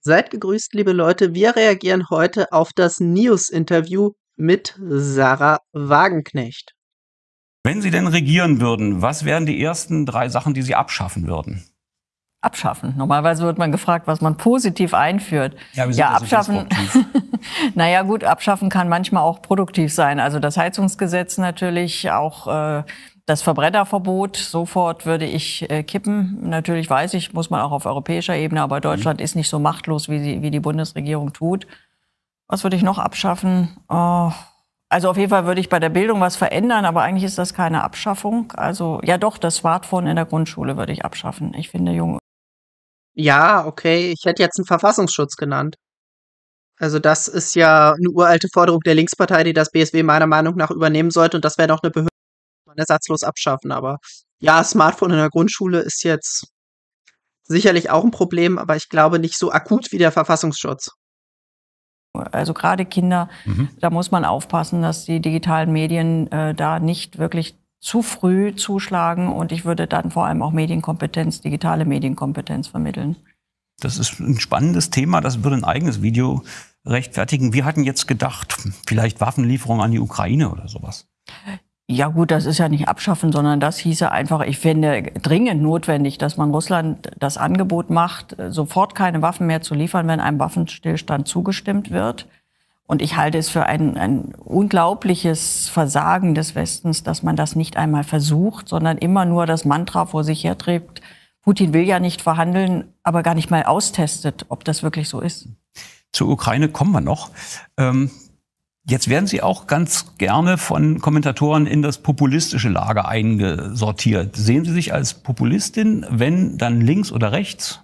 Seid gegrüßt, liebe Leute. Wir reagieren heute auf das News-Interview mit Sarah Wagenknecht. Wenn Sie denn regieren würden, was wären die ersten drei Sachen, die Sie abschaffen würden? Abschaffen. Normalerweise wird man gefragt, was man positiv einführt. Ja, wir sind ja also abschaffen. So naja, gut, abschaffen kann manchmal auch produktiv sein. Also das Heizungsgesetz natürlich, auch äh, das Verbrennerverbot, sofort würde ich äh, kippen. Natürlich weiß ich, muss man auch auf europäischer Ebene, aber Deutschland mhm. ist nicht so machtlos, wie, sie, wie die Bundesregierung tut. Was würde ich noch abschaffen? Oh, also auf jeden Fall würde ich bei der Bildung was verändern, aber eigentlich ist das keine Abschaffung. Also ja doch, das Smartphone in der Grundschule würde ich abschaffen. Ich finde Junge. Ja, okay, ich hätte jetzt einen Verfassungsschutz genannt. Also das ist ja eine uralte Forderung der Linkspartei, die das BSW meiner Meinung nach übernehmen sollte und das wäre doch eine Behörde ersatzlos abschaffen. Aber ja, Smartphone in der Grundschule ist jetzt sicherlich auch ein Problem, aber ich glaube nicht so akut wie der Verfassungsschutz. Also gerade Kinder, mhm. da muss man aufpassen, dass die digitalen Medien äh, da nicht wirklich zu früh zuschlagen. Und ich würde dann vor allem auch Medienkompetenz, digitale Medienkompetenz vermitteln. Das ist ein spannendes Thema. Das würde ein eigenes Video rechtfertigen. Wir hatten jetzt gedacht, vielleicht Waffenlieferung an die Ukraine oder sowas. Ja gut, das ist ja nicht abschaffen, sondern das hieße einfach, ich finde dringend notwendig, dass man Russland das Angebot macht, sofort keine Waffen mehr zu liefern, wenn einem Waffenstillstand zugestimmt wird. Und ich halte es für ein, ein unglaubliches Versagen des Westens, dass man das nicht einmal versucht, sondern immer nur das Mantra vor sich herträgt. Putin will ja nicht verhandeln, aber gar nicht mal austestet, ob das wirklich so ist. Zur Ukraine kommen wir noch. Ähm Jetzt werden Sie auch ganz gerne von Kommentatoren in das populistische Lager eingesortiert. Sehen Sie sich als Populistin, wenn dann links oder rechts?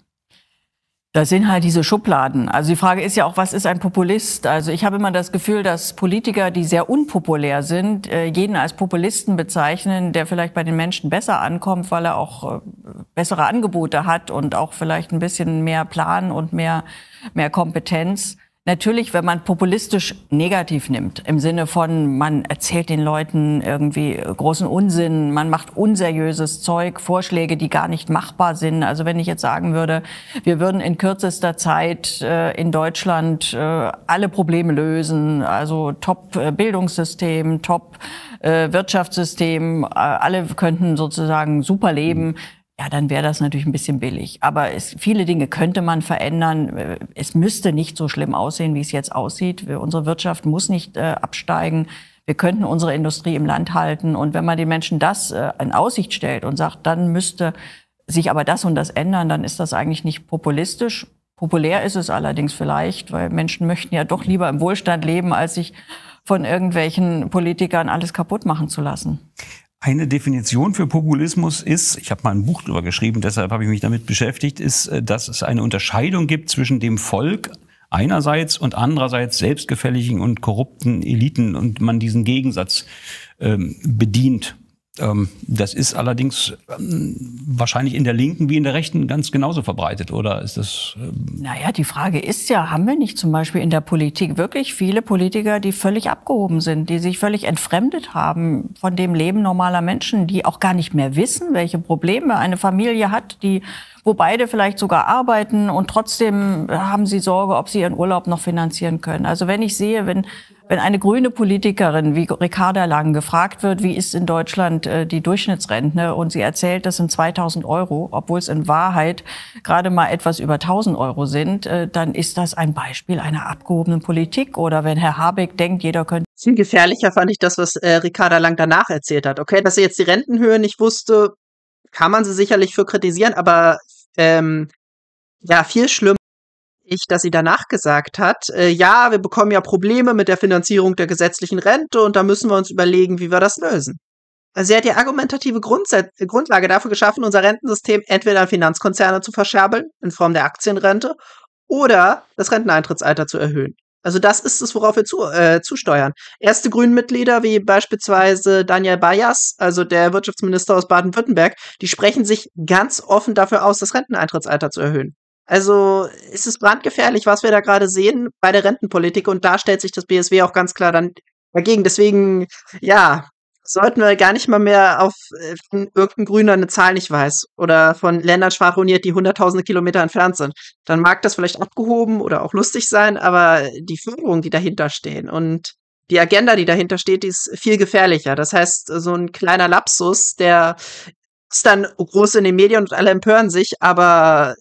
Das sind halt diese Schubladen. Also die Frage ist ja auch, was ist ein Populist? Also ich habe immer das Gefühl, dass Politiker, die sehr unpopulär sind, äh, jeden als Populisten bezeichnen, der vielleicht bei den Menschen besser ankommt, weil er auch äh, bessere Angebote hat und auch vielleicht ein bisschen mehr Plan und mehr, mehr Kompetenz. Natürlich, wenn man populistisch negativ nimmt, im Sinne von, man erzählt den Leuten irgendwie äh, großen Unsinn, man macht unseriöses Zeug, Vorschläge, die gar nicht machbar sind. Also wenn ich jetzt sagen würde, wir würden in kürzester Zeit äh, in Deutschland äh, alle Probleme lösen, also Top-Bildungssystem, äh, Top-Wirtschaftssystem, äh, äh, alle könnten sozusagen super leben. Mhm ja, dann wäre das natürlich ein bisschen billig. Aber es, viele Dinge könnte man verändern. Äh, es müsste nicht so schlimm aussehen, wie es jetzt aussieht. Wir, unsere Wirtschaft muss nicht äh, absteigen. Wir könnten unsere Industrie im Land halten. Und wenn man den Menschen das äh, in Aussicht stellt und sagt, dann müsste sich aber das und das ändern, dann ist das eigentlich nicht populistisch. Populär ist es allerdings vielleicht, weil Menschen möchten ja doch lieber im Wohlstand leben, als sich von irgendwelchen Politikern alles kaputt machen zu lassen. Eine Definition für Populismus ist, ich habe mal ein Buch darüber geschrieben, deshalb habe ich mich damit beschäftigt, ist, äh, dass es eine Unterscheidung gibt zwischen dem Volk einerseits und andererseits selbstgefälligen und korrupten Eliten und man diesen Gegensatz ähm, bedient. Ähm, das ist allerdings ähm, wahrscheinlich in der Linken wie in der Rechten ganz genauso verbreitet, oder ist das? Ähm naja, die Frage ist ja, haben wir nicht zum Beispiel in der Politik wirklich viele Politiker, die völlig abgehoben sind, die sich völlig entfremdet haben von dem Leben normaler Menschen, die auch gar nicht mehr wissen, welche Probleme eine Familie hat, die wo beide vielleicht sogar arbeiten und trotzdem haben sie Sorge, ob sie ihren Urlaub noch finanzieren können. Also wenn ich sehe, wenn wenn eine grüne Politikerin wie Ricarda Lang gefragt wird, wie ist in Deutschland äh, die Durchschnittsrente und sie erzählt, das sind 2000 Euro, obwohl es in Wahrheit gerade mal etwas über 1000 Euro sind, äh, dann ist das ein Beispiel einer abgehobenen Politik. Oder wenn Herr Habeck denkt, jeder könnte. Viel gefährlicher fand ich das, was äh, Ricarda Lang danach erzählt hat. Okay, dass sie jetzt die Rentenhöhe nicht wusste, kann man sie sicherlich für kritisieren, aber ähm, ja, viel schlimmer ich, dass sie danach gesagt hat, äh, ja, wir bekommen ja Probleme mit der Finanzierung der gesetzlichen Rente und da müssen wir uns überlegen, wie wir das lösen. Also sie hat die argumentative Grundset Grundlage dafür geschaffen, unser Rentensystem entweder an Finanzkonzerne zu verscherbeln, in Form der Aktienrente, oder das Renteneintrittsalter zu erhöhen. Also das ist es, worauf wir zu, äh, zusteuern. Erste Grünen-Mitglieder wie beispielsweise Daniel Bayers, also der Wirtschaftsminister aus Baden-Württemberg, die sprechen sich ganz offen dafür aus, das Renteneintrittsalter zu erhöhen. Also ist es brandgefährlich, was wir da gerade sehen bei der Rentenpolitik und da stellt sich das BSW auch ganz klar dann dagegen. Deswegen, ja, sollten wir gar nicht mal mehr auf äh, irgendeinen Grüner eine Zahl nicht weiß oder von Ländern schwadroniert, die hunderttausende Kilometer entfernt sind. Dann mag das vielleicht abgehoben oder auch lustig sein, aber die Führung, die dahinter stehen und die Agenda, die dahinter steht, die ist viel gefährlicher. Das heißt, so ein kleiner Lapsus, der ist dann groß in den Medien und alle empören sich, aber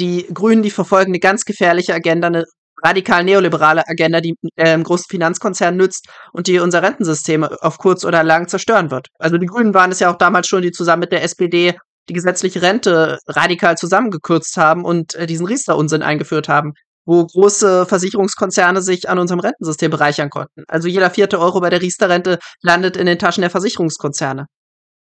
die Grünen, die verfolgen eine ganz gefährliche Agenda, eine radikal neoliberale Agenda, die ähm, großen Finanzkonzernen nützt und die unser Rentensystem auf kurz oder lang zerstören wird. Also die Grünen waren es ja auch damals schon, die zusammen mit der SPD die gesetzliche Rente radikal zusammengekürzt haben und äh, diesen Riester-Unsinn eingeführt haben, wo große Versicherungskonzerne sich an unserem Rentensystem bereichern konnten. Also jeder vierte Euro bei der Riester-Rente landet in den Taschen der Versicherungskonzerne.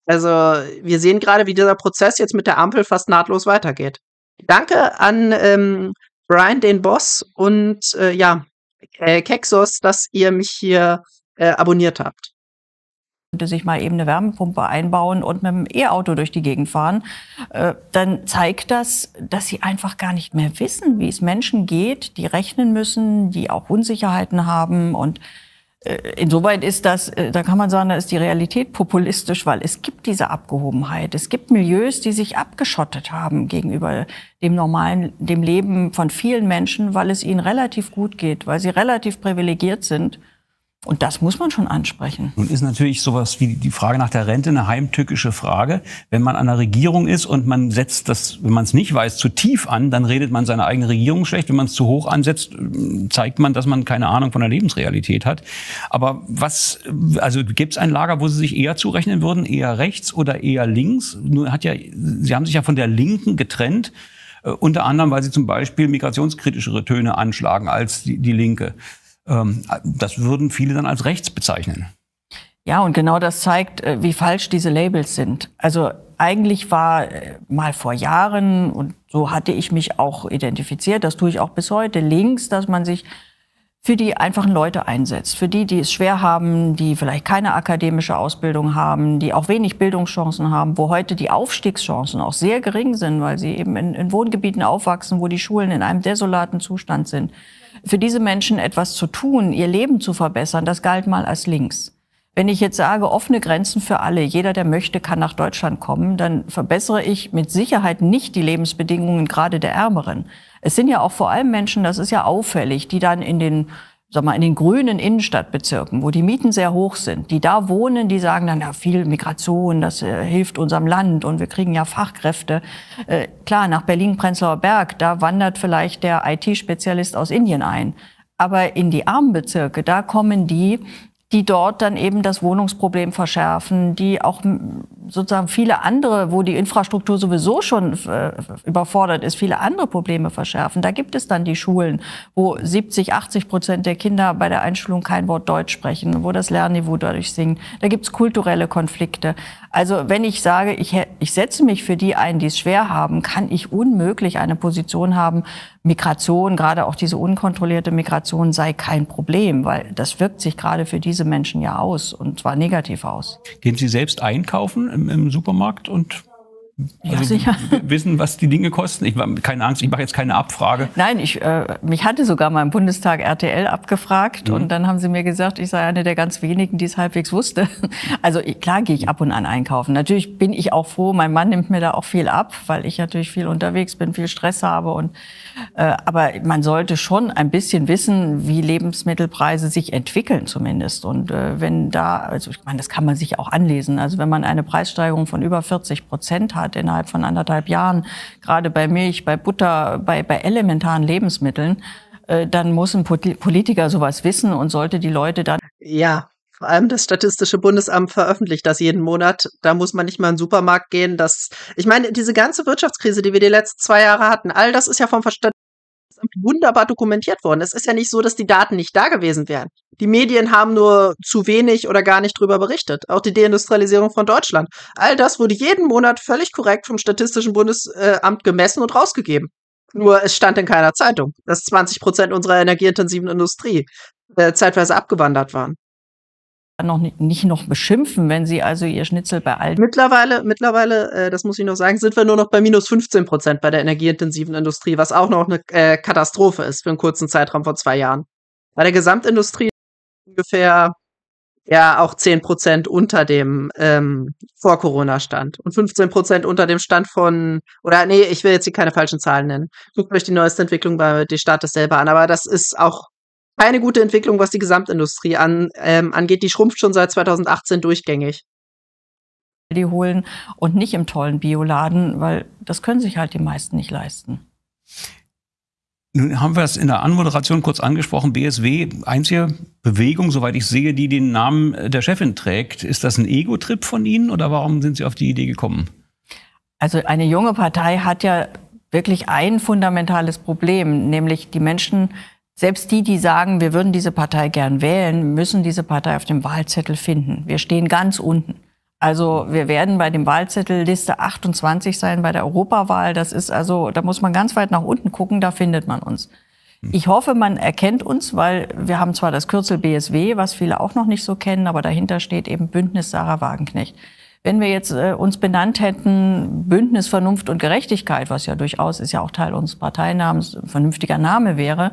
Also wir sehen gerade, wie dieser Prozess jetzt mit der Ampel fast nahtlos weitergeht. Danke an ähm, Brian, den Boss und äh, ja, äh, Kexos, dass ihr mich hier äh, abonniert habt. Könnte sich mal eben eine Wärmepumpe einbauen und mit dem E-Auto durch die Gegend fahren, äh, dann zeigt das, dass sie einfach gar nicht mehr wissen, wie es Menschen geht, die rechnen müssen, die auch Unsicherheiten haben und äh, insoweit ist das, äh, da kann man sagen, da ist die Realität populistisch, weil es gibt diese Abgehobenheit. Es gibt Milieus, die sich abgeschottet haben gegenüber dem normalen, dem Leben von vielen Menschen, weil es ihnen relativ gut geht, weil sie relativ privilegiert sind und das muss man schon ansprechen. Nun ist natürlich sowas wie die Frage nach der Rente eine heimtückische Frage. Wenn man an der Regierung ist und man setzt das, wenn man es nicht weiß, zu tief an, dann redet man seine eigene Regierung schlecht. Wenn man es zu hoch ansetzt, zeigt man, dass man keine Ahnung von der Lebensrealität hat. Aber was, also gibt es ein Lager, wo Sie sich eher zurechnen würden, eher rechts oder eher links? Nur hat ja, Sie haben sich ja von der Linken getrennt, äh, unter anderem, weil Sie zum Beispiel migrationskritischere Töne anschlagen als die, die Linke. Ähm, das würden viele dann als rechts bezeichnen. Ja, und genau das zeigt, äh, wie falsch diese Labels sind. Also eigentlich war äh, mal vor Jahren, und so hatte ich mich auch identifiziert, das tue ich auch bis heute, links, dass man sich für die einfachen Leute einsetzt, für die, die es schwer haben, die vielleicht keine akademische Ausbildung haben, die auch wenig Bildungschancen haben, wo heute die Aufstiegschancen auch sehr gering sind, weil sie eben in, in Wohngebieten aufwachsen, wo die Schulen in einem desolaten Zustand sind für diese Menschen etwas zu tun, ihr Leben zu verbessern, das galt mal als links. Wenn ich jetzt sage, offene Grenzen für alle, jeder, der möchte, kann nach Deutschland kommen, dann verbessere ich mit Sicherheit nicht die Lebensbedingungen gerade der Ärmeren. Es sind ja auch vor allem Menschen, das ist ja auffällig, die dann in den sag mal, in den grünen Innenstadtbezirken, wo die Mieten sehr hoch sind, die da wohnen, die sagen dann, ja, viel Migration, das äh, hilft unserem Land und wir kriegen ja Fachkräfte. Äh, klar, nach Berlin-Prenzlauer Berg, da wandert vielleicht der IT-Spezialist aus Indien ein. Aber in die armen Bezirke, da kommen die, die dort dann eben das Wohnungsproblem verschärfen, die auch sozusagen viele andere, wo die Infrastruktur sowieso schon äh, überfordert ist, viele andere Probleme verschärfen. Da gibt es dann die Schulen, wo 70, 80 Prozent der Kinder bei der Einschulung kein Wort Deutsch sprechen, wo das Lernniveau dadurch sinkt. Da gibt es kulturelle Konflikte. Also wenn ich sage, ich, ich setze mich für die ein, die es schwer haben, kann ich unmöglich eine Position haben, Migration, gerade auch diese unkontrollierte Migration sei kein Problem, weil das wirkt sich gerade für diese Menschen ja aus und zwar negativ aus. Gehen Sie selbst einkaufen? im, im Supermarkt und ja, also sicher. wissen, was die Dinge kosten. Ich keine Angst, ich mache jetzt keine Abfrage. Nein, ich, äh, mich hatte sogar mal im Bundestag RTL abgefragt mhm. und dann haben sie mir gesagt, ich sei eine der ganz wenigen, die es halbwegs wusste. Also klar gehe ich ab und an einkaufen. Natürlich bin ich auch froh, mein Mann nimmt mir da auch viel ab, weil ich natürlich viel unterwegs bin, viel Stress habe und äh, aber man sollte schon ein bisschen wissen, wie Lebensmittelpreise sich entwickeln zumindest und äh, wenn da also ich meine, das kann man sich auch anlesen. Also wenn man eine Preissteigerung von über 40 Prozent hat hat innerhalb von anderthalb Jahren, gerade bei Milch, bei Butter, bei, bei elementaren Lebensmitteln, äh, dann muss ein Politiker sowas wissen und sollte die Leute dann. Ja, vor allem das Statistische Bundesamt veröffentlicht das jeden Monat. Da muss man nicht mal in den Supermarkt gehen. Das, ich meine, diese ganze Wirtschaftskrise, die wir die letzten zwei Jahre hatten, all das ist ja vom Statistische Bundesamt wunderbar dokumentiert worden. Es ist ja nicht so, dass die Daten nicht da gewesen wären. Die Medien haben nur zu wenig oder gar nicht drüber berichtet. Auch die Deindustrialisierung von Deutschland. All das wurde jeden Monat völlig korrekt vom Statistischen Bundesamt gemessen und rausgegeben. Nur es stand in keiner Zeitung, dass 20 Prozent unserer energieintensiven Industrie äh, zeitweise abgewandert waren. Noch nicht, nicht noch beschimpfen, wenn sie also ihr Schnitzel bei allen. Mittlerweile, mittlerweile, äh, das muss ich noch sagen, sind wir nur noch bei minus 15 Prozent bei der energieintensiven Industrie, was auch noch eine äh, Katastrophe ist für einen kurzen Zeitraum von zwei Jahren. Bei der Gesamtindustrie ungefähr ja auch 10 Prozent unter dem ähm, Vor-Corona-Stand und 15 Prozent unter dem Stand von, oder nee, ich will jetzt hier keine falschen Zahlen nennen. Guckt euch die neueste Entwicklung bei die Staates selber an, aber das ist auch keine gute Entwicklung, was die Gesamtindustrie an, ähm, angeht. Die schrumpft schon seit 2018 durchgängig. Die holen und nicht im tollen Bioladen, weil das können sich halt die meisten nicht leisten. Nun haben wir es in der Anmoderation kurz angesprochen. BSW, einzige Bewegung, soweit ich sehe, die den Namen der Chefin trägt. Ist das ein Ego-Trip von Ihnen oder warum sind Sie auf die Idee gekommen? Also eine junge Partei hat ja wirklich ein fundamentales Problem, nämlich die Menschen, selbst die, die sagen, wir würden diese Partei gern wählen, müssen diese Partei auf dem Wahlzettel finden. Wir stehen ganz unten. Also mhm. wir werden bei dem Wahlzettel Liste 28 sein bei der Europawahl. Das ist also, da muss man ganz weit nach unten gucken, da findet man uns. Mhm. Ich hoffe, man erkennt uns, weil wir haben zwar das Kürzel BSW, was viele auch noch nicht so kennen, aber dahinter steht eben Bündnis Sarah Wagenknecht. Wenn wir jetzt äh, uns benannt hätten Bündnis Vernunft und Gerechtigkeit, was ja durchaus ist ja auch Teil unseres Parteinamens, vernünftiger Name wäre,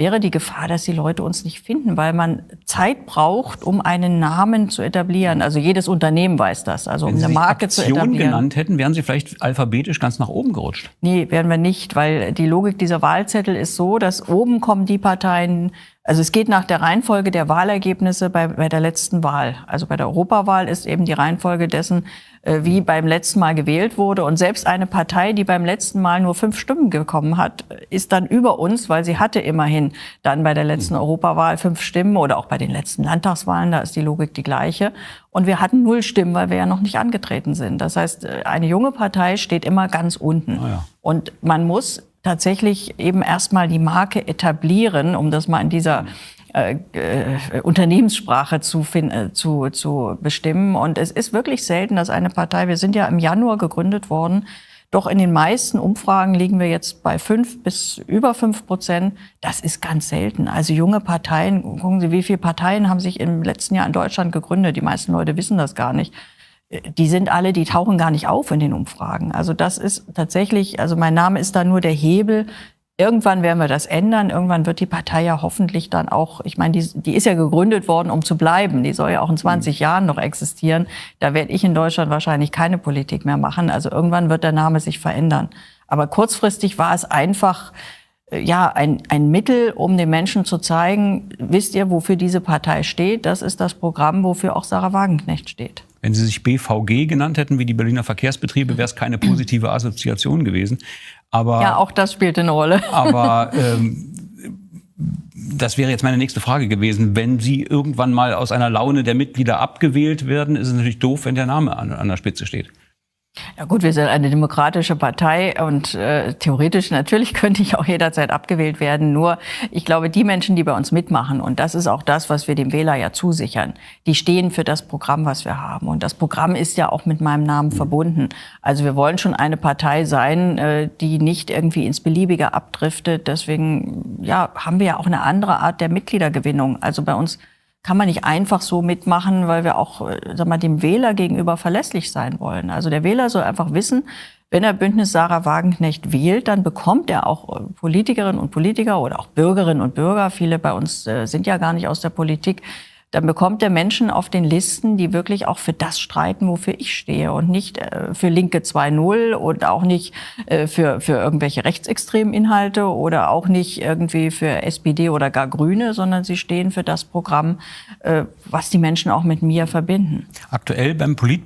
wäre die Gefahr, dass die Leute uns nicht finden, weil man Zeit braucht, um einen Namen zu etablieren. Also jedes Unternehmen weiß das. Also um Wenn eine Marke Aktion zu etablieren. genannt hätten, wären Sie vielleicht alphabetisch ganz nach oben gerutscht. Nee, wären wir nicht, weil die Logik dieser Wahlzettel ist so, dass oben kommen die Parteien, also es geht nach der Reihenfolge der Wahlergebnisse bei, bei der letzten Wahl. Also bei der Europawahl ist eben die Reihenfolge dessen, äh, wie beim letzten Mal gewählt wurde. Und selbst eine Partei, die beim letzten Mal nur fünf Stimmen bekommen hat, ist dann über uns, weil sie hatte immerhin dann bei der letzten mhm. Europawahl fünf Stimmen oder auch bei den letzten Landtagswahlen, da ist die Logik die gleiche. Und wir hatten null Stimmen, weil wir ja noch nicht angetreten sind. Das heißt, äh, eine junge Partei steht immer ganz unten. Oh ja. Und man muss tatsächlich eben erstmal die Marke etablieren, um das mal in dieser mhm. äh, äh, Unternehmenssprache zu, äh, zu, zu bestimmen. Und es ist wirklich selten, dass eine Partei, wir sind ja im Januar gegründet worden, doch in den meisten Umfragen liegen wir jetzt bei fünf bis über fünf Prozent. Das ist ganz selten. Also junge Parteien, gucken Sie, wie viele Parteien haben sich im letzten Jahr in Deutschland gegründet. Die meisten Leute wissen das gar nicht die sind alle, die tauchen gar nicht auf in den Umfragen. Also das ist tatsächlich, also mein Name ist da nur der Hebel. Irgendwann werden wir das ändern. Irgendwann wird die Partei ja hoffentlich dann auch, ich meine, die, die ist ja gegründet worden, um zu bleiben. Die soll ja auch in 20 mhm. Jahren noch existieren. Da werde ich in Deutschland wahrscheinlich keine Politik mehr machen. Also irgendwann wird der Name sich verändern. Aber kurzfristig war es einfach, äh, ja, ein, ein Mittel, um den Menschen zu zeigen, wisst ihr, wofür diese Partei steht? Das ist das Programm, wofür auch Sarah Wagenknecht steht. Wenn sie sich BVG genannt hätten, wie die Berliner Verkehrsbetriebe, wäre es keine positive Assoziation gewesen. Aber, ja, auch das spielt eine Rolle. aber ähm, das wäre jetzt meine nächste Frage gewesen. Wenn Sie irgendwann mal aus einer Laune der Mitglieder abgewählt werden, ist es natürlich doof, wenn der Name an, an der Spitze steht. Ja gut, wir sind eine demokratische Partei und äh, theoretisch natürlich könnte ich auch jederzeit abgewählt werden. Nur ich glaube, die Menschen, die bei uns mitmachen, und das ist auch das, was wir dem Wähler ja zusichern, die stehen für das Programm, was wir haben. Und das Programm ist ja auch mit meinem Namen verbunden. Also wir wollen schon eine Partei sein, äh, die nicht irgendwie ins Beliebige abdriftet. Deswegen ja, haben wir ja auch eine andere Art der Mitgliedergewinnung. Also bei uns kann man nicht einfach so mitmachen, weil wir auch äh, sag mal, dem Wähler gegenüber verlässlich sein wollen. Also der Wähler soll einfach wissen, wenn er Bündnis Sarah Wagenknecht wählt, dann bekommt er auch äh, Politikerinnen und Politiker oder auch Bürgerinnen und Bürger, viele bei uns äh, sind ja gar nicht aus der Politik, dann bekommt er Menschen auf den Listen, die wirklich auch für das streiten, wofür ich stehe und nicht äh, für Linke 2.0 und auch nicht äh, für, für irgendwelche rechtsextremen Inhalte oder auch nicht irgendwie für SPD oder gar Grüne, sondern sie stehen für das Programm, äh, was die Menschen auch mit mir verbinden. Aktuell beim Polit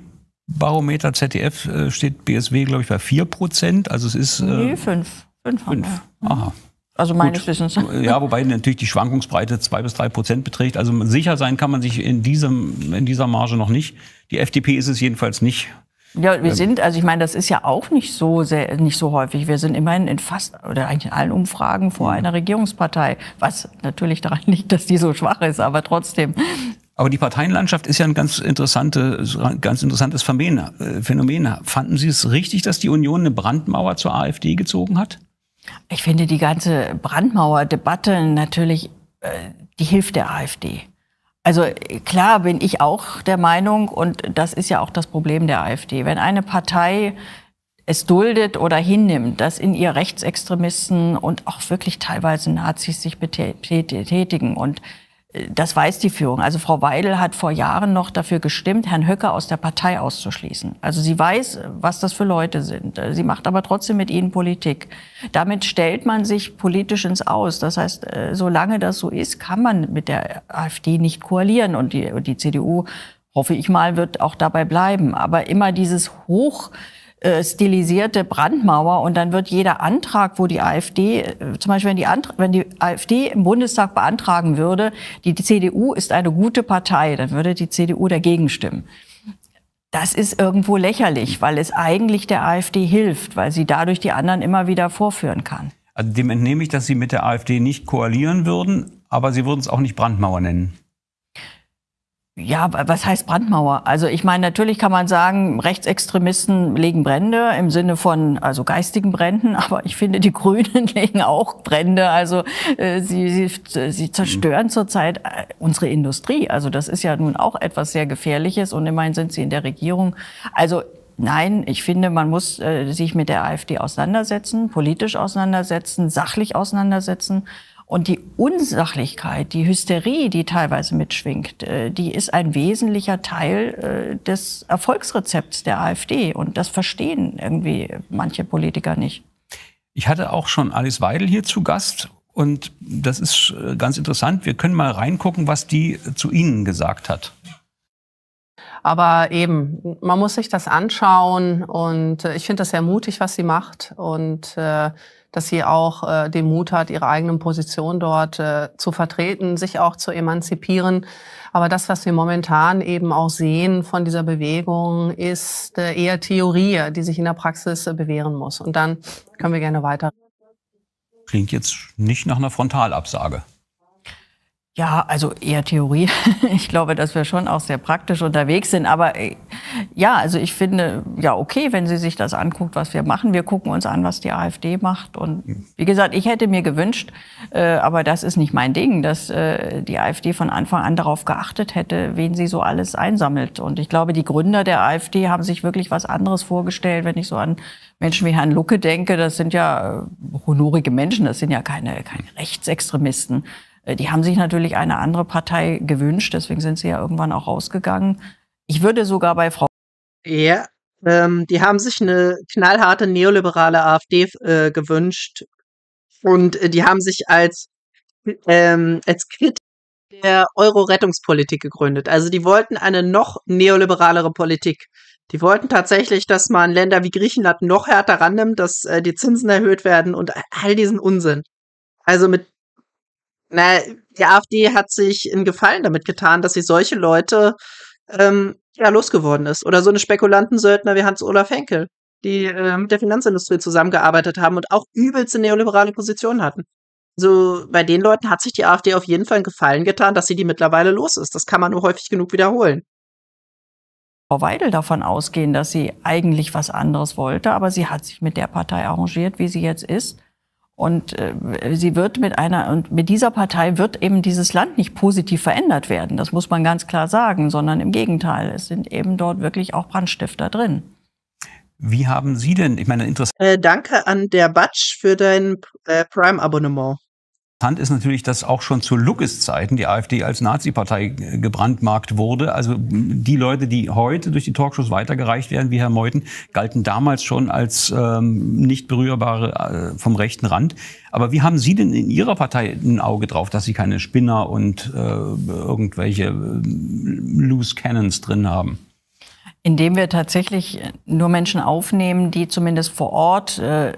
Barometer ZDF äh, steht BSW, glaube ich, bei 4 Prozent. Also es ist. Äh, nee, 5. 5. 5. Aha. Also meines Gut. Wissens. Äh, ja, wobei natürlich die Schwankungsbreite zwei bis drei Prozent beträgt. Also sicher sein kann man sich in, diesem, in dieser Marge noch nicht. Die FDP ist es jedenfalls nicht. Ja, wir ähm, sind, also ich meine, das ist ja auch nicht so sehr, nicht so häufig. Wir sind immerhin in fast oder eigentlich in allen Umfragen vor mhm. einer Regierungspartei, was natürlich daran liegt, dass die so schwach ist, aber trotzdem. Aber die Parteienlandschaft ist ja ein ganz, interessante, ganz interessantes Phänomen. Äh, Fanden Sie es richtig, dass die Union eine Brandmauer zur AfD gezogen hat? Ich finde die ganze Brandmauer-Debatte natürlich, äh, die hilft der AfD. Also äh, klar bin ich auch der Meinung, und das ist ja auch das Problem der AfD, wenn eine Partei es duldet oder hinnimmt, dass in ihr Rechtsextremisten und auch wirklich teilweise Nazis sich betätigen und das weiß die Führung. Also Frau Weidel hat vor Jahren noch dafür gestimmt, Herrn Höcker aus der Partei auszuschließen. Also sie weiß, was das für Leute sind. Sie macht aber trotzdem mit ihnen Politik. Damit stellt man sich politisch ins Aus. Das heißt, äh, solange das so ist, kann man mit der AfD nicht koalieren. Und die, die CDU, hoffe ich mal, wird auch dabei bleiben. Aber immer dieses Hoch äh, stilisierte Brandmauer und dann wird jeder Antrag, wo die AfD, äh, zum Beispiel wenn die, Antra wenn die AfD im Bundestag beantragen würde, die CDU ist eine gute Partei, dann würde die CDU dagegen stimmen. Das ist irgendwo lächerlich, weil es eigentlich der AfD hilft, weil sie dadurch die anderen immer wieder vorführen kann. Also dem entnehme ich, dass Sie mit der AfD nicht koalieren würden, aber Sie würden es auch nicht Brandmauer nennen. Ja, was heißt Brandmauer? Also ich meine, natürlich kann man sagen, Rechtsextremisten legen Brände im Sinne von also geistigen Bränden, aber ich finde, die Grünen legen auch Brände. Also äh, sie, sie, sie zerstören mhm. zurzeit äh, unsere Industrie. Also das ist ja nun auch etwas sehr Gefährliches und immerhin sind sie in der Regierung. Also Nein, ich finde, man muss äh, sich mit der AfD auseinandersetzen, politisch auseinandersetzen, sachlich auseinandersetzen. Und die Unsachlichkeit, die Hysterie, die teilweise mitschwingt, äh, die ist ein wesentlicher Teil äh, des Erfolgsrezepts der AfD. Und das verstehen irgendwie manche Politiker nicht. Ich hatte auch schon Alice Weidel hier zu Gast. Und das ist äh, ganz interessant. Wir können mal reingucken, was die zu Ihnen gesagt hat. Aber eben, man muss sich das anschauen. Und ich finde das sehr mutig, was sie macht. Und äh, dass sie auch äh, den Mut hat, ihre eigenen Position dort äh, zu vertreten, sich auch zu emanzipieren. Aber das, was wir momentan eben auch sehen von dieser Bewegung, ist äh, eher Theorie, die sich in der Praxis äh, bewähren muss. Und dann können wir gerne weiter. Klingt jetzt nicht nach einer Frontalabsage. Ja, also eher Theorie. Ich glaube, dass wir schon auch sehr praktisch unterwegs sind. Aber äh, ja, also ich finde, ja, okay, wenn Sie sich das anguckt, was wir machen. Wir gucken uns an, was die AfD macht. Und hm. wie gesagt, ich hätte mir gewünscht, äh, aber das ist nicht mein Ding, dass äh, die AfD von Anfang an darauf geachtet hätte, wen sie so alles einsammelt. Und ich glaube, die Gründer der AfD haben sich wirklich was anderes vorgestellt, wenn ich so an Menschen wie Herrn Lucke denke. Das sind ja äh, honorige Menschen, das sind ja keine, keine Rechtsextremisten. Äh, die haben sich natürlich eine andere Partei gewünscht, deswegen sind sie ja irgendwann auch rausgegangen. Ich würde sogar bei Frau. Ja, ähm, die haben sich eine knallharte neoliberale AfD äh, gewünscht und äh, die haben sich als, ähm, als Kritik der Euro-Rettungspolitik gegründet. Also die wollten eine noch neoliberalere Politik. Die wollten tatsächlich, dass man Länder wie Griechenland noch härter rannimmt, dass äh, die Zinsen erhöht werden und all diesen Unsinn. Also mit na, die AfD hat sich einen Gefallen damit getan, dass sie solche Leute ähm, ja, losgeworden ist. Oder so eine Spekulantensöldner wie Hans-Olaf Henkel, die äh, mit der Finanzindustrie zusammengearbeitet haben und auch übelste neoliberale Positionen hatten. So, bei den Leuten hat sich die AfD auf jeden Fall einen Gefallen getan, dass sie die mittlerweile los ist. Das kann man nur häufig genug wiederholen. Frau Weidel davon ausgehen, dass sie eigentlich was anderes wollte, aber sie hat sich mit der Partei arrangiert, wie sie jetzt ist. Und äh, sie wird mit einer und mit dieser Partei wird eben dieses Land nicht positiv verändert werden. Das muss man ganz klar sagen, sondern im Gegenteil, es sind eben dort wirklich auch Brandstifter drin. Wie haben Sie denn, ich meine, interessant. Äh, danke an der Batsch für dein äh, Prime-Abonnement. Hand ist natürlich, dass auch schon zu Luckes Zeiten die AfD als Nazi-Partei gebrandmarkt wurde. Also die Leute, die heute durch die Talkshows weitergereicht werden, wie Herr Meuthen, galten damals schon als ähm, nicht berührbare äh, vom rechten Rand. Aber wie haben Sie denn in Ihrer Partei ein Auge drauf, dass Sie keine Spinner und äh, irgendwelche äh, Loose Cannons drin haben? Indem wir tatsächlich nur Menschen aufnehmen, die zumindest vor Ort, äh,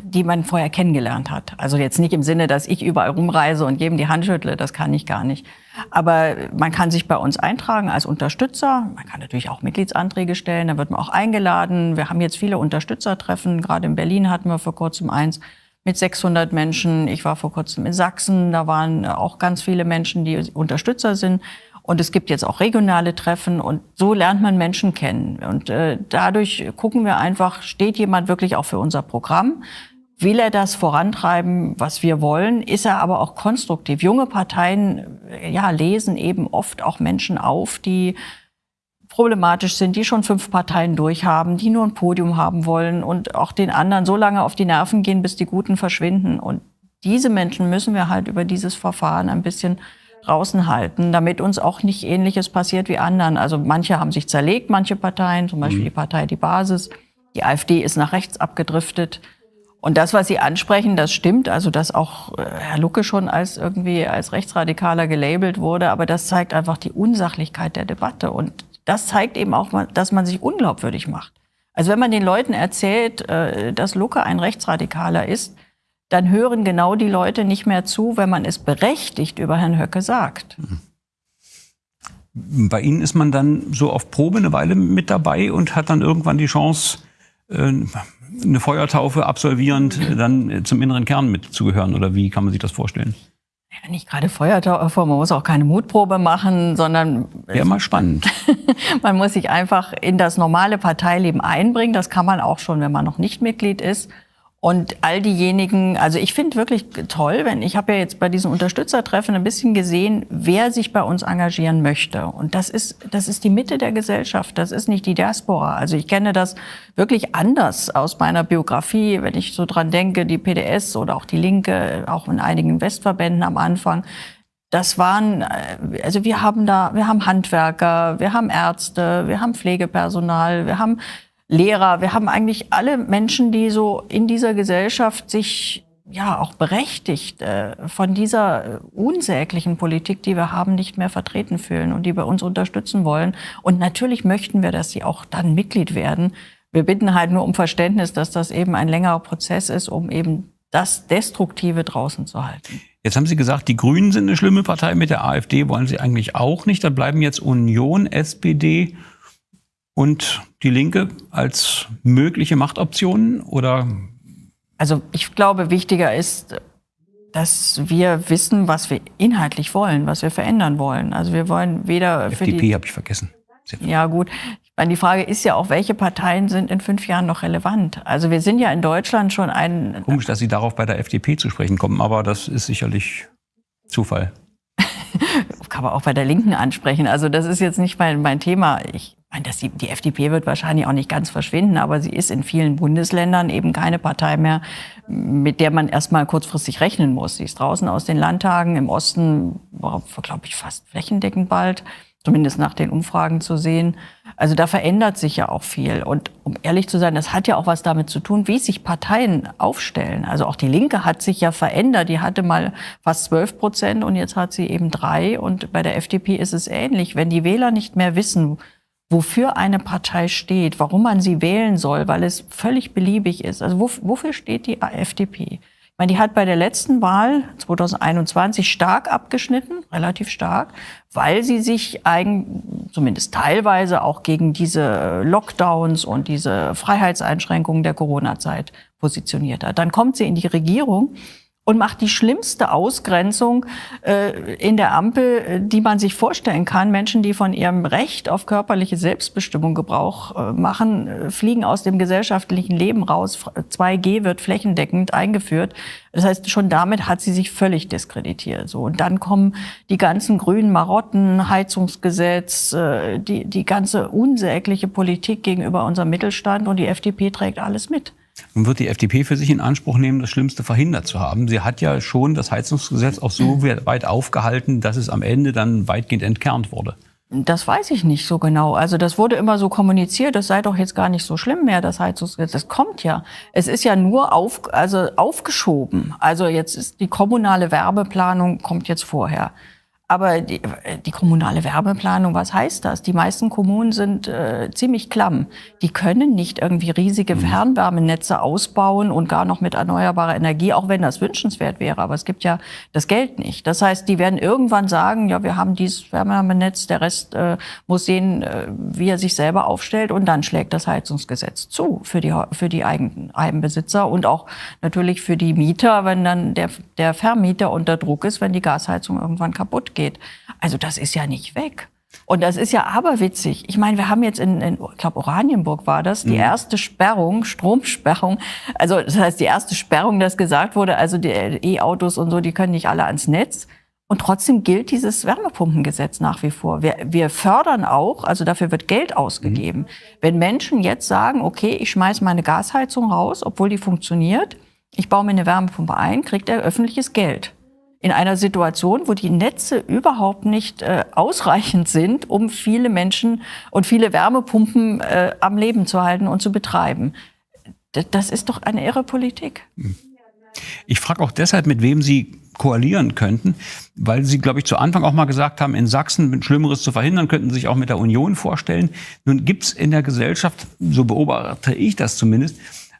die man vorher kennengelernt hat. Also jetzt nicht im Sinne, dass ich überall rumreise und jedem die Hand schüttle, das kann ich gar nicht. Aber man kann sich bei uns eintragen als Unterstützer. Man kann natürlich auch Mitgliedsanträge stellen, da wird man auch eingeladen. Wir haben jetzt viele Unterstützertreffen, gerade in Berlin hatten wir vor kurzem eins mit 600 Menschen. Ich war vor kurzem in Sachsen, da waren auch ganz viele Menschen, die Unterstützer sind. Und es gibt jetzt auch regionale Treffen und so lernt man Menschen kennen. Und äh, dadurch gucken wir einfach, steht jemand wirklich auch für unser Programm? Will er das vorantreiben, was wir wollen? Ist er aber auch konstruktiv? Junge Parteien äh, ja, lesen eben oft auch Menschen auf, die problematisch sind, die schon fünf Parteien durchhaben, die nur ein Podium haben wollen und auch den anderen so lange auf die Nerven gehen, bis die Guten verschwinden. Und diese Menschen müssen wir halt über dieses Verfahren ein bisschen draußen halten, damit uns auch nicht Ähnliches passiert wie anderen. Also manche haben sich zerlegt, manche Parteien, zum Beispiel mhm. die Partei Die Basis. Die AfD ist nach rechts abgedriftet. Und das, was Sie ansprechen, das stimmt. Also, dass auch äh, Herr Lucke schon als irgendwie als Rechtsradikaler gelabelt wurde. Aber das zeigt einfach die Unsachlichkeit der Debatte. Und das zeigt eben auch, dass man sich unglaubwürdig macht. Also, wenn man den Leuten erzählt, äh, dass Lucke ein Rechtsradikaler ist, dann hören genau die Leute nicht mehr zu, wenn man es berechtigt über Herrn Höcke sagt. Mhm. Bei Ihnen ist man dann so auf Probe eine Weile mit dabei und hat dann irgendwann die Chance, äh, eine Feuertaufe absolvierend äh, dann zum inneren Kern mitzugehören. Oder wie kann man sich das vorstellen? Ja, nicht gerade Feuertaufe, man muss auch keine Mutprobe machen, sondern. Wäre mal spannend. man muss sich einfach in das normale Parteileben einbringen. Das kann man auch schon, wenn man noch nicht Mitglied ist. Und all diejenigen, also ich finde wirklich toll, wenn ich habe ja jetzt bei diesen Unterstützertreffen ein bisschen gesehen, wer sich bei uns engagieren möchte. Und das ist, das ist die Mitte der Gesellschaft, das ist nicht die Diaspora. Also ich kenne das wirklich anders aus meiner Biografie, wenn ich so dran denke, die PDS oder auch die Linke, auch in einigen Westverbänden am Anfang. Das waren, äh, also wir haben da, wir haben Handwerker, wir haben Ärzte, wir haben Pflegepersonal, wir haben Lehrer, wir haben eigentlich alle Menschen, die so in dieser Gesellschaft sich ja auch berechtigt äh, von dieser äh, unsäglichen Politik, die wir haben, nicht mehr vertreten fühlen und die wir uns unterstützen wollen. Und natürlich möchten wir, dass sie auch dann Mitglied werden. Wir bitten halt nur um Verständnis, dass das eben ein längerer Prozess ist, um eben das Destruktive draußen zu halten. Jetzt haben Sie gesagt, die Grünen sind eine schlimme Partei, mit der AfD wollen Sie eigentlich auch nicht. Da bleiben jetzt Union, SPD und die Linke als mögliche Machtoptionen oder? Also ich glaube, wichtiger ist, dass wir wissen, was wir inhaltlich wollen, was wir verändern wollen. Also wir wollen weder FDP für die habe ich vergessen. Ja gut, die Frage ist ja auch, welche Parteien sind in fünf Jahren noch relevant? Also wir sind ja in Deutschland schon ein. Komisch, dass Sie darauf bei der FDP zu sprechen kommen, aber das ist sicherlich Zufall. Kann man auch bei der Linken ansprechen. Also das ist jetzt nicht mein, mein Thema. Ich meine, das, die, FDP wird wahrscheinlich auch nicht ganz verschwinden, aber sie ist in vielen Bundesländern eben keine Partei mehr, mit der man erstmal kurzfristig rechnen muss. Sie ist draußen aus den Landtagen, im Osten, glaube ich, fast flächendeckend bald, zumindest nach den Umfragen zu sehen. Also da verändert sich ja auch viel. Und um ehrlich zu sein, das hat ja auch was damit zu tun, wie sich Parteien aufstellen. Also auch die Linke hat sich ja verändert. Die hatte mal fast 12 Prozent und jetzt hat sie eben drei. Und bei der FDP ist es ähnlich. Wenn die Wähler nicht mehr wissen, wofür eine Partei steht, warum man sie wählen soll, weil es völlig beliebig ist. Also wofür steht die FDP? Ich meine, die hat bei der letzten Wahl 2021 stark abgeschnitten, relativ stark, weil sie sich eigen, zumindest teilweise auch gegen diese Lockdowns und diese Freiheitseinschränkungen der Corona-Zeit positioniert hat. Dann kommt sie in die Regierung und macht die schlimmste Ausgrenzung äh, in der Ampel, äh, die man sich vorstellen kann. Menschen, die von ihrem Recht auf körperliche Selbstbestimmung Gebrauch äh, machen, äh, fliegen aus dem gesellschaftlichen Leben raus. 2G wird flächendeckend eingeführt. Das heißt, schon damit hat sie sich völlig diskreditiert. So und dann kommen die ganzen grünen Marotten, Heizungsgesetz, äh, die die ganze unsägliche Politik gegenüber unserem Mittelstand und die FDP trägt alles mit. Nun wird die FDP für sich in Anspruch nehmen, das Schlimmste verhindert zu haben. Sie hat ja schon das Heizungsgesetz auch so mhm. weit aufgehalten, dass es am Ende dann weitgehend entkernt wurde. Das weiß ich nicht so genau. Also das wurde immer so kommuniziert, das sei doch jetzt gar nicht so schlimm mehr, das Heizungsgesetz. Das kommt ja. Es ist ja nur auf, also aufgeschoben. Also jetzt ist die kommunale Werbeplanung kommt jetzt vorher. Aber die, äh, die, kommunale Wärmeplanung, was heißt das? Die meisten Kommunen sind äh, ziemlich klamm. Die können nicht irgendwie riesige mhm. Fernwärmenetze ausbauen und gar noch mit erneuerbarer Energie, auch wenn das wünschenswert wäre. Aber es gibt ja das Geld nicht. Das heißt, die werden irgendwann sagen, ja, wir haben dieses Fernwärmenetz, der Rest äh, muss sehen, äh, wie er sich selber aufstellt. Und dann schlägt das Heizungsgesetz zu für die, für die eigenen Heimbesitzer und auch natürlich für die Mieter, wenn dann der, der Vermieter unter Druck ist, wenn die Gasheizung irgendwann kaputt geht geht. Also das ist ja nicht weg. Und das ist ja aberwitzig. Ich meine, wir haben jetzt in, in ich glaube, Oranienburg war das, die mhm. erste Sperrung, Stromsperrung. Also das heißt, die erste Sperrung, dass gesagt wurde, also die äh, E-Autos und so, die können nicht alle ans Netz. Und trotzdem gilt dieses Wärmepumpengesetz nach wie vor. Wir, wir fördern auch, also dafür wird Geld ausgegeben. Mhm. Wenn Menschen jetzt sagen, okay, ich schmeiße meine Gasheizung raus, obwohl die funktioniert, ich baue mir eine Wärmepumpe ein, kriegt er öffentliches Geld in einer Situation, wo die Netze überhaupt nicht äh, ausreichend sind, um viele Menschen und viele Wärmepumpen äh, am Leben zu halten und zu betreiben. D das ist doch eine irre Politik. Hm. Ich frage auch deshalb, mit wem Sie koalieren könnten, weil Sie, glaube ich, zu Anfang auch mal gesagt haben, in Sachsen mit Schlimmeres zu verhindern, könnten Sie sich auch mit der Union vorstellen. Nun gibt es in der Gesellschaft, so beobachte ich das zumindest,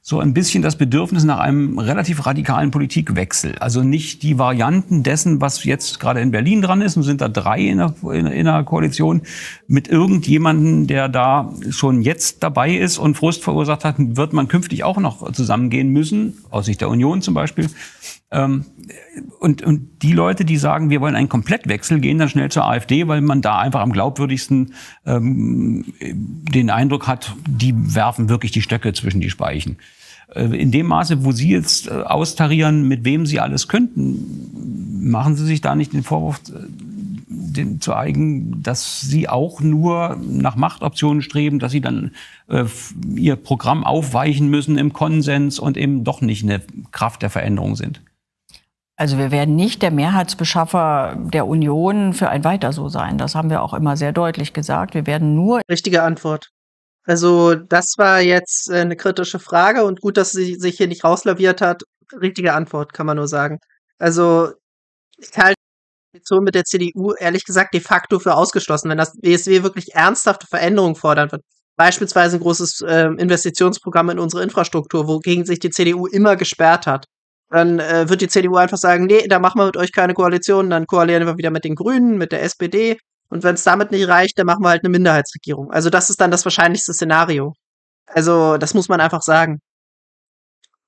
so ein bisschen das Bedürfnis nach einem relativ radikalen Politikwechsel. Also nicht die Varianten dessen, was jetzt gerade in Berlin dran ist, und sind da drei in der, in, in der Koalition, mit irgendjemandem, der da schon jetzt dabei ist und Frust verursacht hat, wird man künftig auch noch zusammengehen müssen, aus Sicht der Union zum Beispiel. Ähm, und, und die Leute, die sagen, wir wollen einen Komplettwechsel, gehen dann schnell zur AfD, weil man da einfach am glaubwürdigsten ähm, den Eindruck hat, die werfen wirklich die Stöcke zwischen die Speichen. Äh, in dem Maße, wo Sie jetzt äh, austarieren, mit wem Sie alles könnten, machen Sie sich da nicht den Vorwurf äh, dem, zu eigen, dass Sie auch nur nach Machtoptionen streben, dass Sie dann äh, Ihr Programm aufweichen müssen im Konsens und eben doch nicht eine Kraft der Veränderung sind? Also wir werden nicht der Mehrheitsbeschaffer der Union für ein Weiter so sein. Das haben wir auch immer sehr deutlich gesagt. Wir werden nur. Richtige Antwort. Also das war jetzt äh, eine kritische Frage und gut, dass sie sich hier nicht rauslaviert hat. Richtige Antwort, kann man nur sagen. Also ich halte die Koalition mit der CDU ehrlich gesagt de facto für ausgeschlossen. Wenn das BSW wirklich ernsthafte Veränderungen fordern wird, beispielsweise ein großes äh, Investitionsprogramm in unsere Infrastruktur, wogegen sich die CDU immer gesperrt hat, dann äh, wird die CDU einfach sagen, nee, da machen wir mit euch keine Koalition, dann koalieren wir wieder mit den Grünen, mit der SPD und wenn es damit nicht reicht, dann machen wir halt eine Minderheitsregierung. Also das ist dann das wahrscheinlichste Szenario. Also das muss man einfach sagen.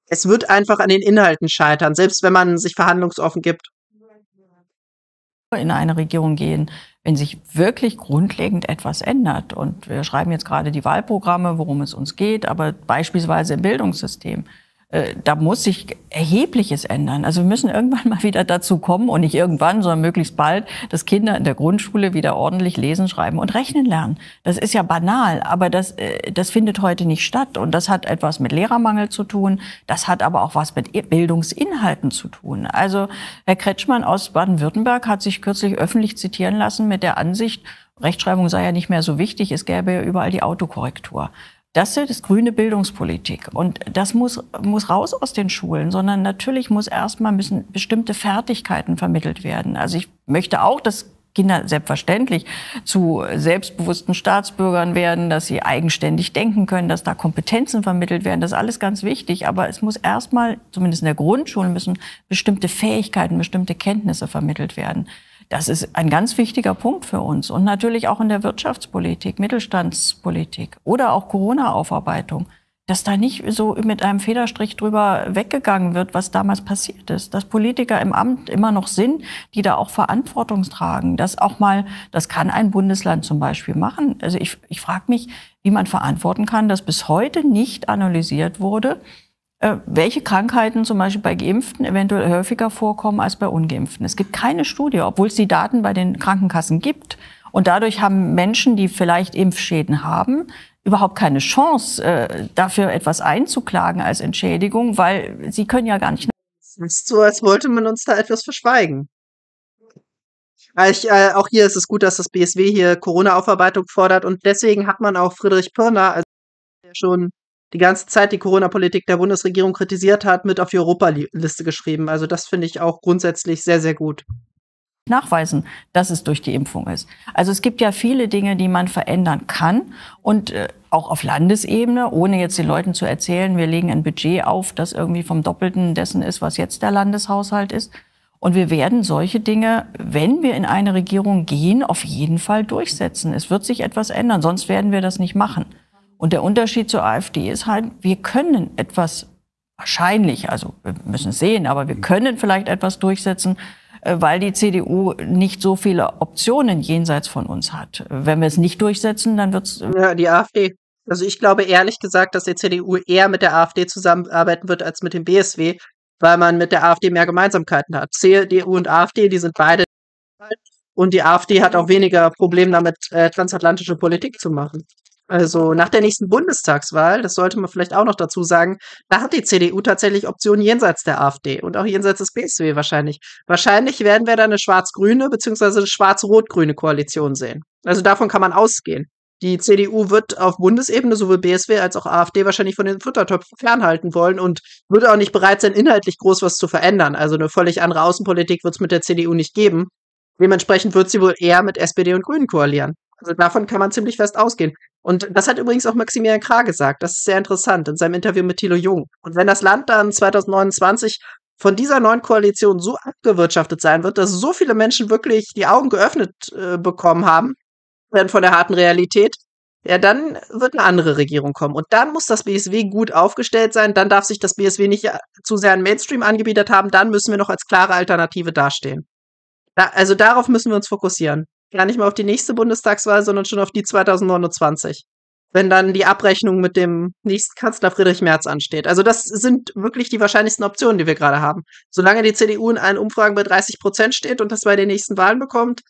Es wird einfach an den Inhalten scheitern, selbst wenn man sich verhandlungsoffen gibt. In eine Regierung gehen, wenn sich wirklich grundlegend etwas ändert. Und wir schreiben jetzt gerade die Wahlprogramme, worum es uns geht, aber beispielsweise im Bildungssystem. Äh, da muss sich erhebliches ändern. Also wir müssen irgendwann mal wieder dazu kommen und nicht irgendwann, sondern möglichst bald, dass Kinder in der Grundschule wieder ordentlich lesen, schreiben und rechnen lernen. Das ist ja banal, aber das, äh, das findet heute nicht statt. Und das hat etwas mit Lehrermangel zu tun. Das hat aber auch was mit Bildungsinhalten zu tun. Also Herr Kretschmann aus Baden-Württemberg hat sich kürzlich öffentlich zitieren lassen mit der Ansicht, Rechtschreibung sei ja nicht mehr so wichtig, es gäbe ja überall die Autokorrektur. Das ist grüne Bildungspolitik. Und das muss, muss raus aus den Schulen, sondern natürlich muss erstmal müssen bestimmte Fertigkeiten vermittelt werden. Also ich möchte auch, dass Kinder selbstverständlich zu selbstbewussten Staatsbürgern werden, dass sie eigenständig denken können, dass da Kompetenzen vermittelt werden. Das ist alles ganz wichtig. Aber es muss erstmal, zumindest in der Grundschule, müssen bestimmte Fähigkeiten, bestimmte Kenntnisse vermittelt werden. Das ist ein ganz wichtiger Punkt für uns und natürlich auch in der Wirtschaftspolitik, Mittelstandspolitik oder auch Corona-Aufarbeitung, dass da nicht so mit einem Federstrich drüber weggegangen wird, was damals passiert ist, dass Politiker im Amt immer noch sind, die da auch Verantwortung tragen, dass auch mal, das kann ein Bundesland zum Beispiel machen. Also ich, ich frage mich, wie man verantworten kann, dass bis heute nicht analysiert wurde, äh, welche Krankheiten zum Beispiel bei Geimpften eventuell häufiger vorkommen als bei Ungeimpften. Es gibt keine Studie, obwohl es die Daten bei den Krankenkassen gibt. Und dadurch haben Menschen, die vielleicht Impfschäden haben, überhaupt keine Chance, äh, dafür etwas einzuklagen als Entschädigung, weil sie können ja gar nicht. Es ist so, als wollte man uns da etwas verschweigen. Ich, äh, auch hier ist es gut, dass das BSW hier Corona-Aufarbeitung fordert und deswegen hat man auch Friedrich Pirner, also der schon die ganze Zeit die Corona-Politik der Bundesregierung kritisiert hat, mit auf die Europa-Liste geschrieben. Also das finde ich auch grundsätzlich sehr, sehr gut. Nachweisen, dass es durch die Impfung ist. Also es gibt ja viele Dinge, die man verändern kann und äh, auch auf Landesebene, ohne jetzt den Leuten zu erzählen, wir legen ein Budget auf, das irgendwie vom Doppelten dessen ist, was jetzt der Landeshaushalt ist. Und wir werden solche Dinge, wenn wir in eine Regierung gehen, auf jeden Fall durchsetzen. Es wird sich etwas ändern, sonst werden wir das nicht machen. Und der Unterschied zur AfD ist halt, wir können etwas wahrscheinlich, also wir müssen sehen, aber wir mhm. können vielleicht etwas durchsetzen, äh, weil die CDU nicht so viele Optionen jenseits von uns hat. Wenn wir es nicht durchsetzen, dann wird es. Äh, ja, die AfD. Also ich glaube ehrlich gesagt, dass die CDU eher mit der AfD zusammenarbeiten wird als mit dem BSW, weil man mit der AfD mehr Gemeinsamkeiten hat. CDU und AfD, die sind beide und die AfD hat auch weniger Probleme damit, äh, transatlantische Politik zu machen. Also nach der nächsten Bundestagswahl, das sollte man vielleicht auch noch dazu sagen, da hat die CDU tatsächlich Optionen jenseits der AfD und auch jenseits des BSW wahrscheinlich. Wahrscheinlich werden wir da eine schwarz-grüne bzw. schwarz-rot-grüne Koalition sehen. Also davon kann man ausgehen. Die CDU wird auf Bundesebene sowohl BSW als auch AfD wahrscheinlich von den Futtertöpfen fernhalten wollen und wird auch nicht bereit sein, inhaltlich groß was zu verändern. Also eine völlig andere Außenpolitik wird es mit der CDU nicht geben. Dementsprechend wird sie wohl eher mit SPD und Grünen koalieren. Also davon kann man ziemlich fest ausgehen. Und das hat übrigens auch Maximilian Krah gesagt. Das ist sehr interessant in seinem Interview mit Thilo Jung. Und wenn das Land dann 2029 von dieser neuen Koalition so abgewirtschaftet sein wird, dass so viele Menschen wirklich die Augen geöffnet äh, bekommen haben, werden von der harten Realität, ja, dann wird eine andere Regierung kommen. Und dann muss das BSW gut aufgestellt sein. Dann darf sich das BSW nicht äh, zu sehr an Mainstream angebietet haben. Dann müssen wir noch als klare Alternative dastehen. Da, also darauf müssen wir uns fokussieren gar nicht mehr auf die nächste Bundestagswahl, sondern schon auf die 2029. Wenn dann die Abrechnung mit dem nächsten Kanzler Friedrich Merz ansteht. Also das sind wirklich die wahrscheinlichsten Optionen, die wir gerade haben. Solange die CDU in allen Umfragen bei 30 Prozent steht und das bei den nächsten Wahlen bekommt,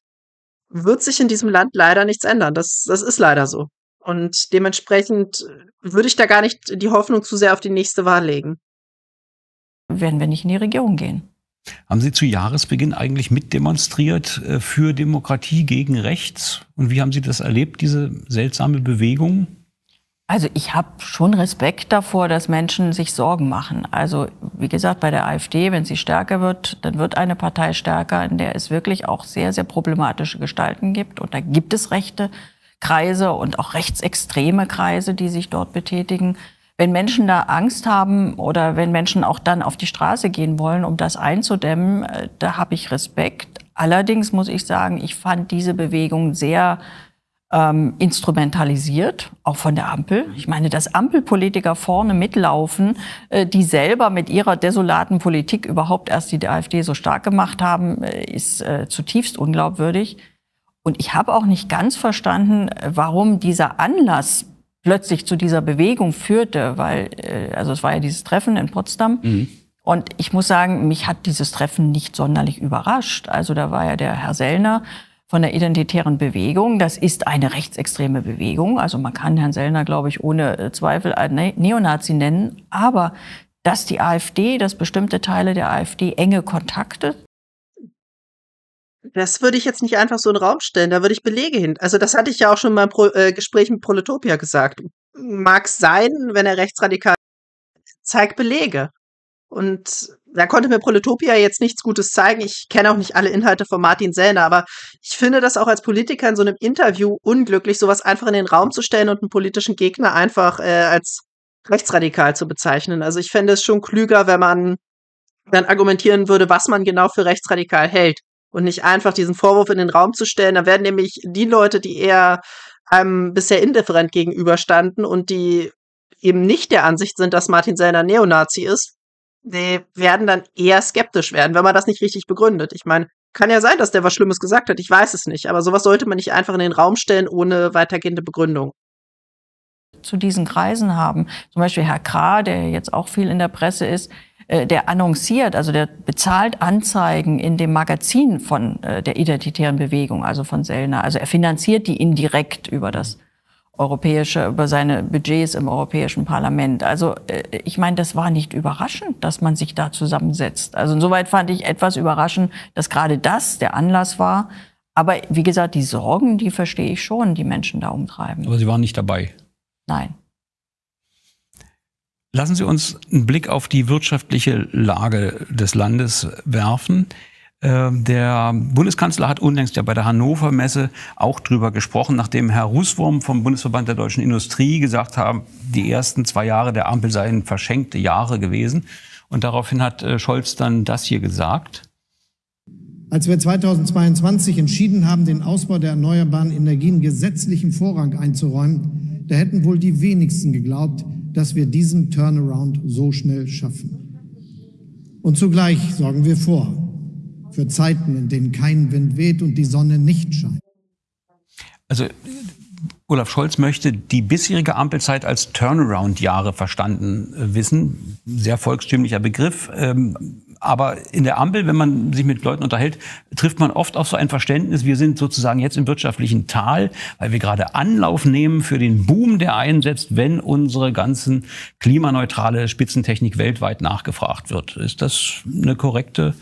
wird sich in diesem Land leider nichts ändern. Das, das ist leider so. Und dementsprechend äh, würde ich da gar nicht die Hoffnung zu sehr auf die nächste Wahl legen. Werden wir nicht in die Regierung gehen? Haben Sie zu Jahresbeginn eigentlich mitdemonstriert äh, für Demokratie gegen Rechts? Und wie haben Sie das erlebt, diese seltsame Bewegung? Also ich habe schon Respekt davor, dass Menschen sich Sorgen machen. Also wie gesagt, bei der AfD, wenn sie stärker wird, dann wird eine Partei stärker, in der es wirklich auch sehr, sehr problematische Gestalten gibt. Und da gibt es rechte Kreise und auch rechtsextreme Kreise, die sich dort betätigen wenn Menschen da Angst haben oder wenn Menschen auch dann auf die Straße gehen wollen, um das einzudämmen, äh, da habe ich Respekt. Allerdings muss ich sagen, ich fand diese Bewegung sehr ähm, instrumentalisiert, auch von der Ampel. Ich meine, dass Ampelpolitiker vorne mitlaufen, äh, die selber mit ihrer desolaten Politik überhaupt erst die AfD so stark gemacht haben, äh, ist äh, zutiefst unglaubwürdig. Und ich habe auch nicht ganz verstanden, warum dieser Anlass plötzlich zu dieser Bewegung führte, weil, äh, also es war ja dieses Treffen in Potsdam. Mhm. Und ich muss sagen, mich hat dieses Treffen nicht sonderlich überrascht. Also da war ja der Herr Sellner von der identitären Bewegung. Das ist eine rechtsextreme Bewegung. Also man kann Herrn Sellner, glaube ich, ohne äh, Zweifel ein ne-, Neonazi nennen. Aber dass die AfD, dass bestimmte Teile der AfD enge Kontakte das würde ich jetzt nicht einfach so in den Raum stellen, da würde ich Belege hin. Also das hatte ich ja auch schon mal im Pro äh, Gespräch mit Proletopia gesagt. Mag sein, wenn er rechtsradikal zeigt Belege. Und da konnte mir Proletopia jetzt nichts Gutes zeigen. Ich kenne auch nicht alle Inhalte von Martin Sellner, aber ich finde das auch als Politiker in so einem Interview unglücklich, sowas einfach in den Raum zu stellen und einen politischen Gegner einfach äh, als rechtsradikal zu bezeichnen. Also ich fände es schon klüger, wenn man dann argumentieren würde, was man genau für rechtsradikal hält und nicht einfach diesen Vorwurf in den Raum zu stellen. Da werden nämlich die Leute, die eher einem ähm, bisher indifferent gegenüberstanden und die eben nicht der Ansicht sind, dass Martin Sellner Neonazi ist, die werden dann eher skeptisch werden, wenn man das nicht richtig begründet. Ich meine, kann ja sein, dass der was Schlimmes gesagt hat, ich weiß es nicht, aber sowas sollte man nicht einfach in den Raum stellen ohne weitergehende Begründung zu diesen Kreisen haben. Zum Beispiel Herr Krah, der jetzt auch viel in der Presse ist, äh, der annonciert, also der bezahlt Anzeigen in dem Magazin von äh, der identitären Bewegung, also von Sellner. Also er finanziert die indirekt über das europäische, über seine Budgets im Europäischen Parlament. Also äh, ich meine, das war nicht überraschend, dass man sich da zusammensetzt. Also insoweit fand ich etwas überraschend, dass gerade das der Anlass war. Aber wie gesagt, die Sorgen, die verstehe ich schon, die Menschen da umtreiben. Aber Sie waren nicht dabei? Nein. Lassen Sie uns einen Blick auf die wirtschaftliche Lage des Landes werfen. Ähm, der Bundeskanzler hat unlängst ja bei der Hannover Messe auch drüber gesprochen, nachdem Herr Rußwurm vom Bundesverband der deutschen Industrie gesagt haben, die ersten zwei Jahre der Ampel seien verschenkte Jahre gewesen. Und daraufhin hat äh, Scholz dann das hier gesagt. Als wir 2022 entschieden haben, den Ausbau der erneuerbaren Energien gesetzlichen Vorrang einzuräumen, da hätten wohl die wenigsten geglaubt, dass wir diesen Turnaround so schnell schaffen. Und zugleich sorgen wir vor für Zeiten, in denen kein Wind weht und die Sonne nicht scheint. Also Olaf Scholz möchte die bisherige Ampelzeit als Turnaround-Jahre verstanden äh, wissen. Sehr volkstümlicher Begriff. Ähm, aber in der Ampel, wenn man sich mit Leuten unterhält, trifft man oft auf so ein Verständnis, wir sind sozusagen jetzt im wirtschaftlichen Tal, weil wir gerade Anlauf nehmen für den Boom, der einsetzt, wenn unsere ganzen klimaneutrale Spitzentechnik weltweit nachgefragt wird. Ist das eine korrekte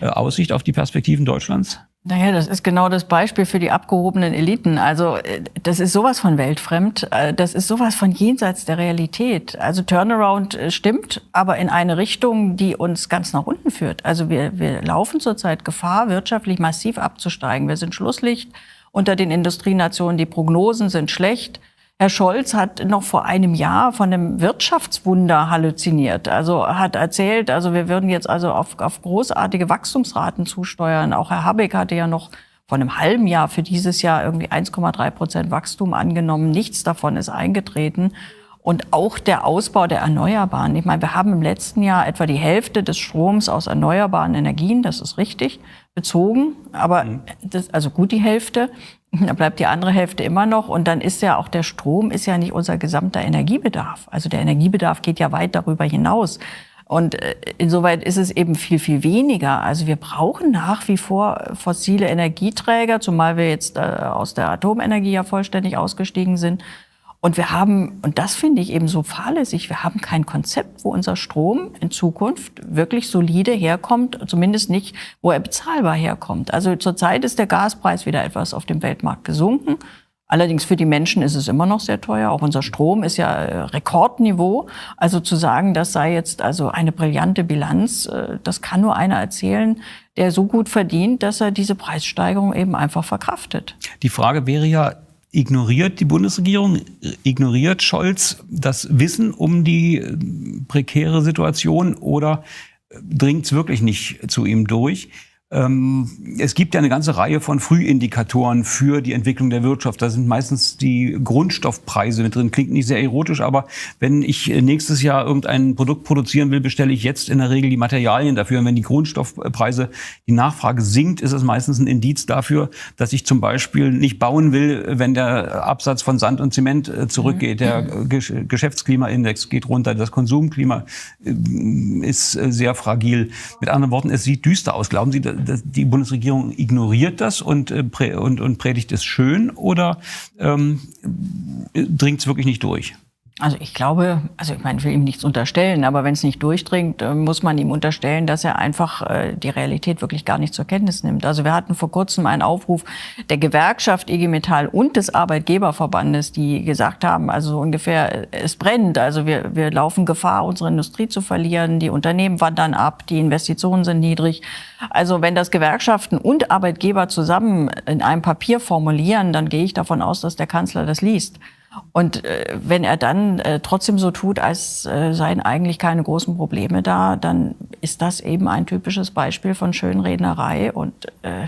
äh, Aussicht auf die Perspektiven Deutschlands? Naja, das ist genau das Beispiel für die abgehobenen Eliten. Also äh, das ist sowas von weltfremd, äh, das ist sowas von jenseits der Realität. Also Turnaround äh, stimmt, aber in eine Richtung, die uns ganz nach unten führt. Also wir, wir laufen zurzeit Gefahr, wirtschaftlich massiv abzusteigen. Wir sind Schlusslicht unter den Industrienationen, die Prognosen sind schlecht. Herr Scholz hat noch vor einem Jahr von einem Wirtschaftswunder halluziniert. Also hat erzählt, also wir würden jetzt also auf, auf großartige Wachstumsraten zusteuern. Auch Herr Habeck hatte ja noch vor einem halben Jahr für dieses Jahr irgendwie 1,3 Prozent Wachstum angenommen. Nichts davon ist eingetreten. Und auch der Ausbau der Erneuerbaren. Ich meine, wir haben im letzten Jahr etwa die Hälfte des Stroms aus erneuerbaren Energien, das ist richtig, bezogen. Aber mhm. das, also gut die Hälfte. Da bleibt die andere Hälfte immer noch und dann ist ja auch der Strom ist ja nicht unser gesamter Energiebedarf. Also der Energiebedarf geht ja weit darüber hinaus. Und äh, insoweit ist es eben viel, viel weniger. Also wir brauchen nach wie vor fossile Energieträger, zumal wir jetzt äh, aus der Atomenergie ja vollständig ausgestiegen sind. Und wir haben, und das finde ich eben so fahrlässig, wir haben kein Konzept, wo unser Strom in Zukunft wirklich solide herkommt, zumindest nicht, wo er bezahlbar herkommt. Also zurzeit ist der Gaspreis wieder etwas auf dem Weltmarkt gesunken. Allerdings für die Menschen ist es immer noch sehr teuer. Auch unser Strom ist ja äh, Rekordniveau. Also zu sagen, das sei jetzt also eine brillante Bilanz, äh, das kann nur einer erzählen, der so gut verdient, dass er diese Preissteigerung eben einfach verkraftet. Die Frage wäre ja, Ignoriert die Bundesregierung, ignoriert Scholz das Wissen um die äh, prekäre Situation oder äh, dringt es wirklich nicht zu ihm durch? Ähm, es gibt ja eine ganze Reihe von Frühindikatoren für die Entwicklung der Wirtschaft. Da sind meistens die Grundstoffpreise mit drin. Klingt nicht sehr erotisch, aber wenn ich nächstes Jahr irgendein Produkt produzieren will, bestelle ich jetzt in der Regel die Materialien dafür. Und wenn die Grundstoffpreise, die Nachfrage sinkt, ist es meistens ein Indiz dafür, dass ich zum Beispiel nicht bauen will, wenn der Absatz von Sand und Zement äh, zurückgeht. Der mhm. Geschäftsklimaindex geht runter. Das Konsumklima äh, ist äh, sehr fragil. Mit anderen Worten, es sieht düster aus. Glauben Sie, das, die Bundesregierung ignoriert das und, äh, und, und predigt es schön oder ähm, äh, dringt es wirklich nicht durch? Also ich glaube, also ich meine, ich will ihm nichts unterstellen, aber wenn es nicht durchdringt, äh, muss man ihm unterstellen, dass er einfach äh, die Realität wirklich gar nicht zur Kenntnis nimmt. Also wir hatten vor kurzem einen Aufruf der Gewerkschaft IG e Metall und des Arbeitgeberverbandes, die gesagt haben, also ungefähr, äh, es brennt, also wir, wir laufen Gefahr, unsere Industrie zu verlieren, die Unternehmen wandern ab, die Investitionen sind niedrig. Also wenn das Gewerkschaften und Arbeitgeber zusammen in einem Papier formulieren, dann gehe ich davon aus, dass der Kanzler das liest. Und äh, wenn er dann äh, trotzdem so tut, als äh, seien eigentlich keine großen Probleme da, dann ist das eben ein typisches Beispiel von Schönrednerei und äh,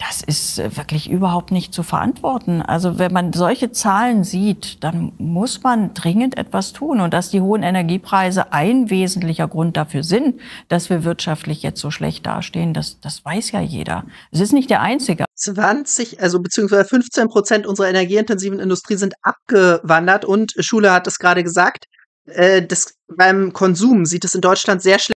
das ist äh, wirklich überhaupt nicht zu verantworten. Also wenn man solche Zahlen sieht, dann muss man dringend etwas tun. Und dass die hohen Energiepreise ein wesentlicher Grund dafür sind, dass wir wirtschaftlich jetzt so schlecht dastehen, das, das weiß ja jeder. Es ist nicht der einzige. 20, also beziehungsweise 15 Prozent unserer energieintensiven Industrie sind abgewandert. Und Schule hat es gerade gesagt, äh, das, beim Konsum sieht es in Deutschland sehr schlecht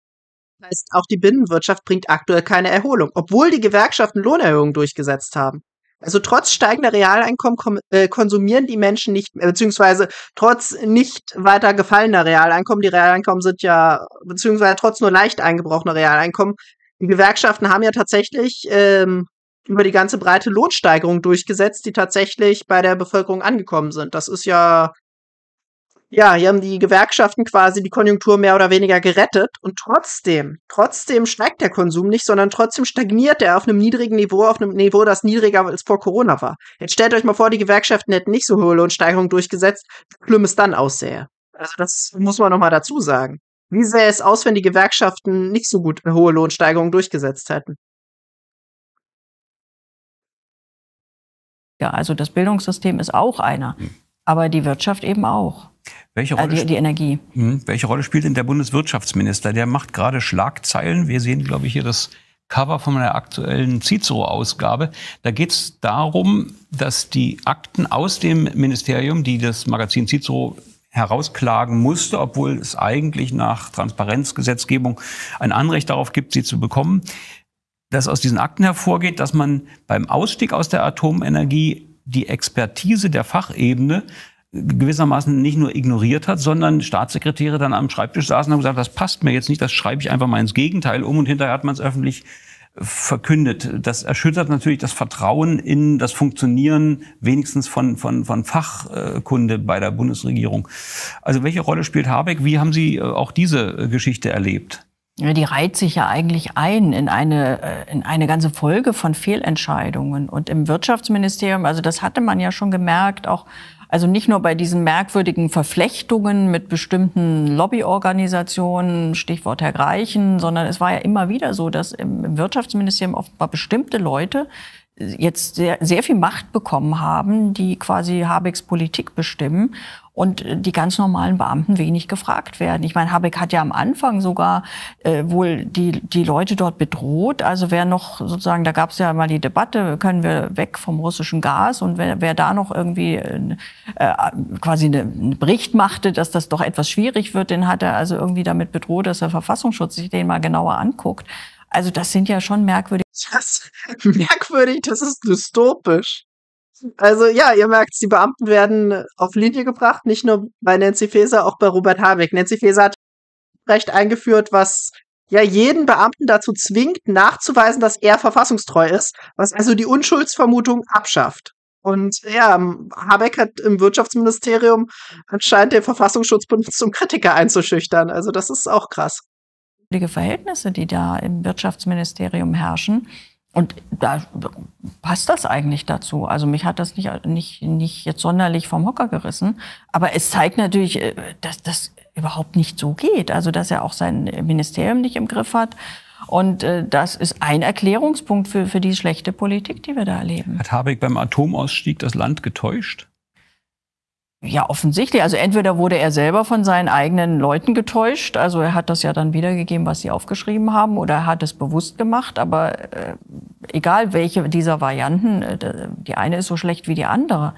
heißt, auch die Binnenwirtschaft bringt aktuell keine Erholung, obwohl die Gewerkschaften Lohnerhöhungen durchgesetzt haben. Also trotz steigender Realeinkommen äh, konsumieren die Menschen nicht, äh, beziehungsweise trotz nicht weiter gefallener Realeinkommen, die Realeinkommen sind ja, beziehungsweise trotz nur leicht eingebrochener Realeinkommen, die Gewerkschaften haben ja tatsächlich ähm, über die ganze Breite Lohnsteigerung durchgesetzt, die tatsächlich bei der Bevölkerung angekommen sind. Das ist ja ja, hier haben die Gewerkschaften quasi die Konjunktur mehr oder weniger gerettet und trotzdem, trotzdem steigt der Konsum nicht, sondern trotzdem stagniert er auf einem niedrigen Niveau, auf einem Niveau, das niedriger als vor Corona war. Jetzt stellt euch mal vor, die Gewerkschaften hätten nicht so hohe Lohnsteigerungen durchgesetzt, wie schlimm es dann aussähe. Also das muss man nochmal dazu sagen. Wie sähe es aus, wenn die Gewerkschaften nicht so gut hohe Lohnsteigerungen durchgesetzt hätten? Ja, also das Bildungssystem ist auch einer hm aber die Wirtschaft eben auch. Welche äh, Rolle, die, die Energie. Hm, welche Rolle spielt denn der Bundeswirtschaftsminister? Der macht gerade Schlagzeilen. Wir sehen, glaube ich, hier das Cover von einer aktuellen Cicero-Ausgabe. Da geht es darum, dass die Akten aus dem Ministerium, die das Magazin Cicero herausklagen musste, obwohl es eigentlich nach Transparenzgesetzgebung ein Anrecht darauf gibt, sie zu bekommen, dass aus diesen Akten hervorgeht, dass man beim Ausstieg aus der Atomenergie die Expertise der Fachebene gewissermaßen nicht nur ignoriert hat, sondern Staatssekretäre dann am Schreibtisch saßen und haben gesagt, das passt mir jetzt nicht, das schreibe ich einfach mal ins Gegenteil um und hinterher hat man es öffentlich verkündet. Das erschüttert natürlich das Vertrauen in das Funktionieren wenigstens von, von, von Fachkunde bei der Bundesregierung. Also welche Rolle spielt Habeck? Wie haben Sie äh, auch diese äh, Geschichte erlebt? Ja, die reiht sich ja eigentlich ein in eine, äh, in eine ganze Folge von Fehlentscheidungen. Und im Wirtschaftsministerium, also das hatte man ja schon gemerkt, auch also nicht nur bei diesen merkwürdigen Verflechtungen mit bestimmten Lobbyorganisationen, Stichwort Herr Greichen, sondern es war ja immer wieder so, dass im Wirtschaftsministerium offenbar bestimmte Leute äh, jetzt sehr, sehr viel Macht bekommen haben, die quasi Habecks Politik bestimmen und äh, die ganz normalen Beamten wenig gefragt werden. Ich meine, Habeck hat ja am Anfang sogar äh, wohl die, die Leute dort bedroht. Also wer noch sozusagen, da gab es ja mal die Debatte, können wir weg vom russischen Gas und wer, wer da noch irgendwie äh, äh quasi ne, einen Bericht machte, dass das doch etwas schwierig wird, den hat er also irgendwie damit bedroht, dass der Verfassungsschutz sich den mal genauer anguckt. Also das sind ja schon merkwürdige. Das merkwürdig, das ist dystopisch. Also ja, ihr merkt, die Beamten werden auf Linie gebracht, nicht nur bei Nancy Faeser, auch bei Robert Habeck. Nancy Faeser hat Recht eingeführt, was ja jeden Beamten dazu zwingt, nachzuweisen, dass er verfassungstreu ist, was also die Unschuldsvermutung abschafft. Und ja, Habeck hat im Wirtschaftsministerium anscheinend den Verfassungsschutzbund zum Kritiker einzuschüchtern. Also das ist auch krass. Die Verhältnisse, die da im Wirtschaftsministerium herrschen, und da passt das eigentlich dazu. Also mich hat das nicht, nicht, nicht jetzt sonderlich vom Hocker gerissen. Aber es zeigt natürlich, äh, dass das überhaupt nicht so geht. Also dass er auch sein Ministerium nicht im Griff hat. Und äh, das ist ein Erklärungspunkt für, für die schlechte Politik, die wir da erleben. Hat Habeck beim Atomausstieg das Land getäuscht? Ja, offensichtlich. Also entweder wurde er selber von seinen eigenen Leuten getäuscht, also er hat das ja dann wiedergegeben, was sie aufgeschrieben haben, oder er hat es bewusst gemacht, aber äh, egal welche dieser Varianten, äh, die eine ist so schlecht wie die andere.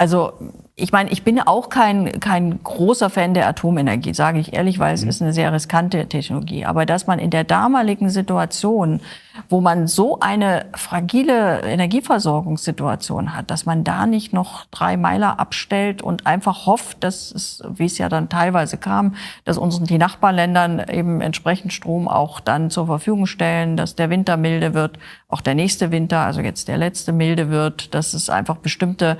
Also ich meine, ich bin auch kein, kein großer Fan der Atomenergie, sage ich ehrlich, weil es mhm. ist eine sehr riskante Technologie. Aber dass man in der damaligen Situation, wo man so eine fragile Energieversorgungssituation hat, dass man da nicht noch drei Meiler abstellt und einfach hofft, dass es, wie es ja dann teilweise kam, dass unseren die Nachbarländern eben entsprechend Strom auch dann zur Verfügung stellen, dass der Winter milde wird, auch der nächste Winter, also jetzt der letzte milde wird, dass es einfach bestimmte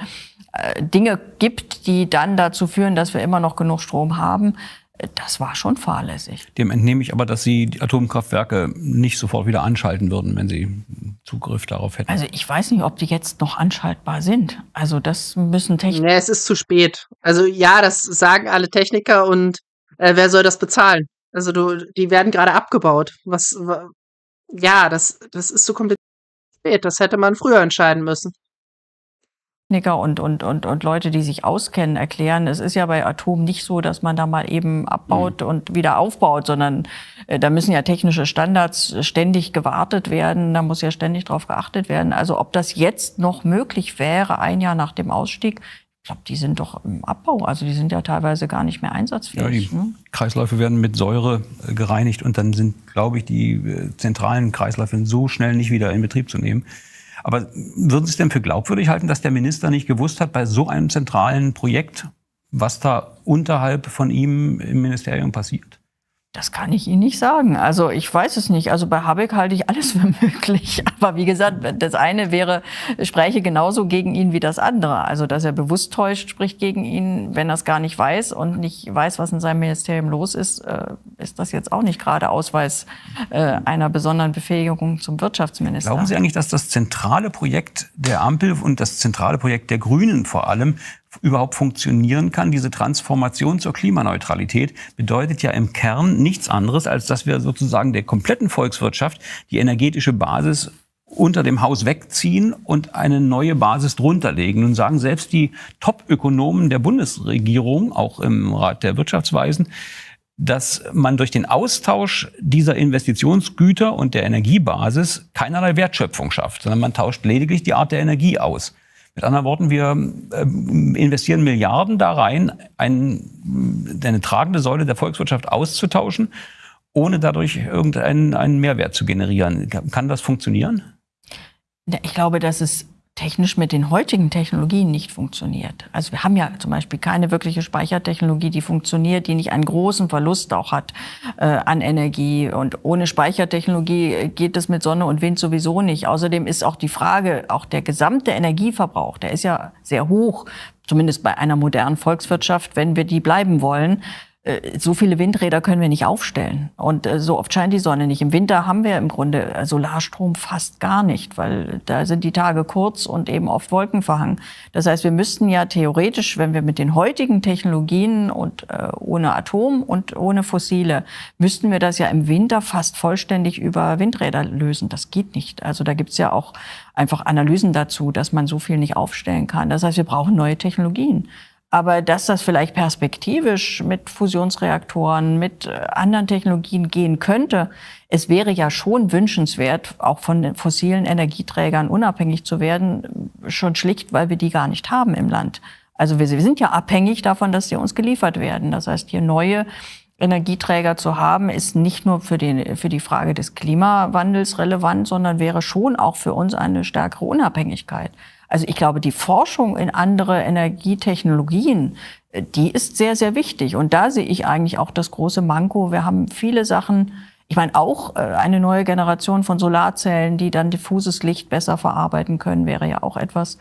äh, Dinge gibt, die dann dazu führen, dass wir immer noch genug Strom haben. Äh, das war schon fahrlässig. Dem entnehme ich aber, dass Sie die Atomkraftwerke nicht sofort wieder anschalten würden, wenn Sie Zugriff darauf hätten. Also ich weiß nicht, ob die jetzt noch anschaltbar sind. Also das müssen Techniker. Nee, es ist zu spät. Also ja, das sagen alle Techniker und äh, wer soll das bezahlen? Also du, die werden gerade abgebaut. Was ja, das, das ist zu kompliziert. Das hätte man früher entscheiden müssen. Techniker und, und, und, und Leute, die sich auskennen, erklären. Es ist ja bei Atom nicht so, dass man da mal eben abbaut mhm. und wieder aufbaut, sondern äh, da müssen ja technische Standards ständig gewartet werden, da muss ja ständig drauf geachtet werden. Also ob das jetzt noch möglich wäre, ein Jahr nach dem Ausstieg, ich glaube, die sind doch im Abbau, also die sind ja teilweise gar nicht mehr einsatzfähig. Ja, ne? Kreisläufe werden mit Säure äh, gereinigt und dann sind, glaube ich, die äh, zentralen Kreisläufe so schnell nicht wieder in Betrieb zu nehmen, aber würden Sie es denn für glaubwürdig halten, dass der Minister nicht gewusst hat, bei so einem zentralen Projekt, was da unterhalb von ihm im Ministerium passiert? Das kann ich Ihnen nicht sagen. Also ich weiß es nicht. Also bei Habeck halte ich alles für möglich. Aber wie gesagt, das eine wäre, spreche genauso gegen ihn wie das andere. Also dass er bewusst täuscht, spricht gegen ihn. Wenn er es gar nicht weiß und nicht weiß, was in seinem Ministerium los ist, äh, ist das jetzt auch nicht gerade Ausweis äh, einer besonderen Befähigung zum Wirtschaftsminister. Glauben Sie eigentlich, dass das zentrale Projekt der Ampel und das zentrale Projekt der Grünen vor allem überhaupt funktionieren kann. Diese Transformation zur Klimaneutralität bedeutet ja im Kern nichts anderes, als dass wir sozusagen der kompletten Volkswirtschaft die energetische Basis unter dem Haus wegziehen und eine neue Basis drunter legen. Nun sagen selbst die Top-Ökonomen der Bundesregierung, auch im Rat der Wirtschaftsweisen, dass man durch den Austausch dieser Investitionsgüter und der Energiebasis keinerlei Wertschöpfung schafft, sondern man tauscht lediglich die Art der Energie aus. Mit anderen Worten, wir ähm, investieren Milliarden da rein, einen, eine tragende Säule der Volkswirtschaft auszutauschen, ohne dadurch irgendeinen Mehrwert zu generieren. Kann das funktionieren? Ich glaube, dass es technisch mit den heutigen Technologien nicht funktioniert. Also wir haben ja zum Beispiel keine wirkliche Speichertechnologie, die funktioniert, die nicht einen großen Verlust auch hat äh, an Energie. Und ohne Speichertechnologie äh, geht es mit Sonne und Wind sowieso nicht. Außerdem ist auch die Frage, auch der gesamte Energieverbrauch, der ist ja sehr hoch, zumindest bei einer modernen Volkswirtschaft, wenn wir die bleiben wollen. Äh, so viele Windräder können wir nicht aufstellen. Und äh, so oft scheint die Sonne nicht. Im Winter haben wir im Grunde äh, Solarstrom fast gar nicht, weil da sind die Tage kurz und eben oft Wolken verhangen. Das heißt, wir müssten ja theoretisch, wenn wir mit den heutigen Technologien und ohne Atom und ohne Fossile, müssten wir das ja im Winter fast vollständig über Windräder lösen. Das geht nicht. Also da gibt's ja auch einfach Analysen dazu, dass man so viel nicht aufstellen kann. Das heißt, wir brauchen neue Technologien. Aber dass das vielleicht perspektivisch mit Fusionsreaktoren, mit äh, anderen Technologien gehen könnte, es wäre ja schon wünschenswert, auch von den fossilen Energieträgern unabhängig zu werden, schon schlicht, weil wir die gar nicht haben im Land. Also wir, sind ja abhängig davon, dass sie uns geliefert werden. Das heißt, hier neue Energieträger zu haben, ist nicht nur für, den, für die Frage des Klimawandels relevant, sondern wäre schon auch für uns eine stärkere Unabhängigkeit. Also ich glaube, die Forschung in andere Energietechnologien, äh, die ist sehr, sehr wichtig. Und da sehe ich eigentlich auch das große Manko. Wir haben viele Sachen, ich meine, auch äh, eine neue Generation von Solarzellen, die dann diffuses Licht besser verarbeiten können, wäre ja auch etwas,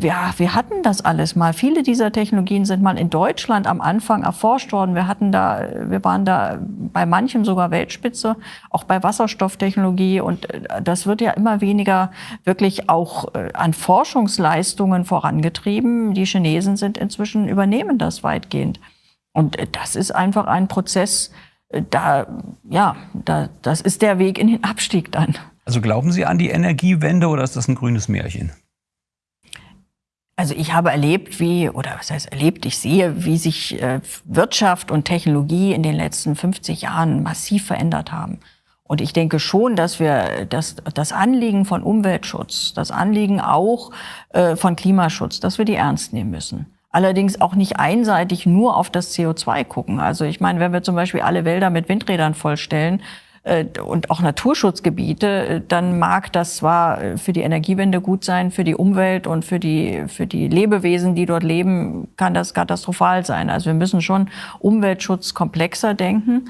ja, äh, wir hatten das alles mal. Viele dieser Technologien sind mal in Deutschland am Anfang erforscht worden. Wir hatten da, wir waren da bei manchem sogar Weltspitze, auch bei Wasserstofftechnologie. Und äh, das wird ja immer weniger wirklich auch äh, an Forschungsleistungen vorangetrieben. Die Chinesen sind inzwischen übernehmen das weitgehend. Und das ist einfach ein Prozess, da, ja, da, das ist der Weg in den Abstieg dann. Also glauben Sie an die Energiewende oder ist das ein grünes Märchen? Also ich habe erlebt, wie, oder was heißt erlebt, ich sehe, wie sich äh, Wirtschaft und Technologie in den letzten 50 Jahren massiv verändert haben. Und ich denke schon, dass wir das, das Anliegen von Umweltschutz, das Anliegen auch äh, von Klimaschutz, dass wir die ernst nehmen müssen. Allerdings auch nicht einseitig nur auf das CO2 gucken. Also ich meine, wenn wir zum Beispiel alle Wälder mit Windrädern vollstellen, äh, und auch Naturschutzgebiete, äh, dann mag das zwar äh, für die Energiewende gut sein, für die Umwelt und für die, für die Lebewesen, die dort leben, kann das katastrophal sein. Also wir müssen schon Umweltschutz komplexer denken.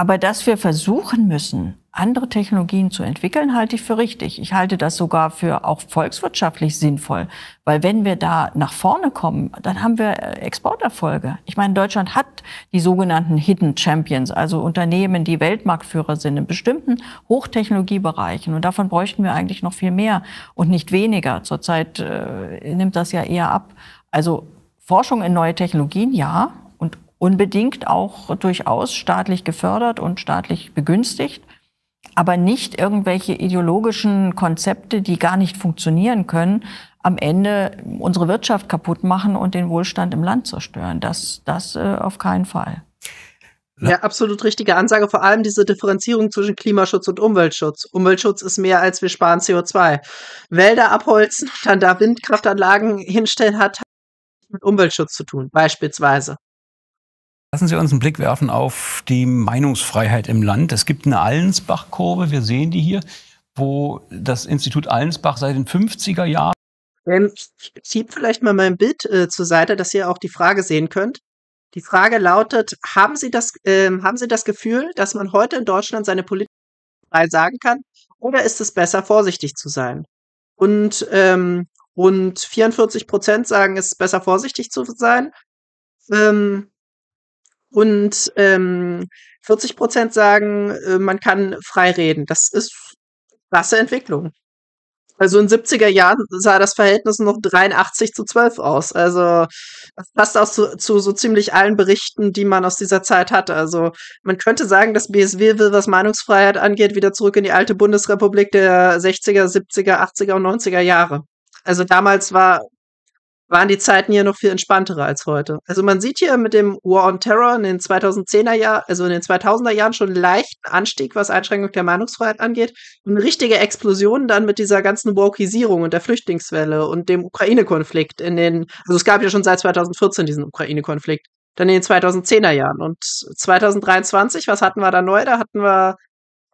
Aber dass wir versuchen müssen, andere Technologien zu entwickeln, halte ich für richtig. Ich halte das sogar für auch volkswirtschaftlich sinnvoll, weil wenn wir da nach vorne kommen, dann haben wir äh, Exporterfolge. Ich meine, Deutschland hat die sogenannten Hidden Champions, also Unternehmen, die Weltmarktführer sind in bestimmten Hochtechnologiebereichen. Und davon bräuchten wir eigentlich noch viel mehr und nicht weniger. Zurzeit äh, nimmt das ja eher ab. Also Forschung in neue Technologien, ja, unbedingt auch durchaus staatlich gefördert und staatlich begünstigt, aber nicht irgendwelche ideologischen Konzepte, die gar nicht funktionieren können, am Ende unsere Wirtschaft kaputt machen und den Wohlstand im Land zerstören. Das, das äh, auf keinen Fall. Ja, absolut richtige Ansage. Vor allem diese Differenzierung zwischen Klimaschutz und Umweltschutz. Umweltschutz ist mehr als wir sparen CO2. Wälder abholzen dann da Windkraftanlagen hinstellen hat mit Umweltschutz zu tun, beispielsweise. Lassen Sie uns einen Blick werfen auf die Meinungsfreiheit im Land. Es gibt eine Allensbach-Kurve, wir sehen die hier, wo das Institut Allensbach seit den 50er Jahren. Ähm, schiebt vielleicht mal mein Bild äh, zur Seite, dass ihr auch die Frage sehen könnt. Die Frage lautet, haben Sie das, äh, haben Sie das Gefühl, dass man heute in Deutschland seine Politik frei sagen kann? Oder ist es besser, vorsichtig zu sein? Und ähm, rund 44 Prozent sagen, es ist besser, vorsichtig zu sein. Ähm, und ähm, 40 Prozent sagen, äh, man kann frei reden. Das ist krasse Entwicklung. Also in 70er Jahren sah das Verhältnis noch 83 zu 12 aus. Also das passt auch zu, zu, so ziemlich allen Berichten, die man aus dieser Zeit hatte. Also man könnte sagen, das BSW will, was Meinungsfreiheit angeht, wieder zurück in die alte Bundesrepublik der 60er, 70er, 80er und 90er Jahre. Also damals war waren die Zeiten hier noch viel entspannterer als heute. Also man sieht hier mit dem War on Terror in den 2010er Jahren, also in den 2000er Jahren schon einen leichten Anstieg, was Einschränkung der Meinungsfreiheit angeht. Und eine richtige Explosion dann mit dieser ganzen Wokisierung und der Flüchtlingswelle und dem Ukraine-Konflikt in den, also es gab ja schon seit 2014 diesen Ukraine-Konflikt. Dann in den 2010er Jahren. Und 2023, was hatten wir da neu? Da hatten wir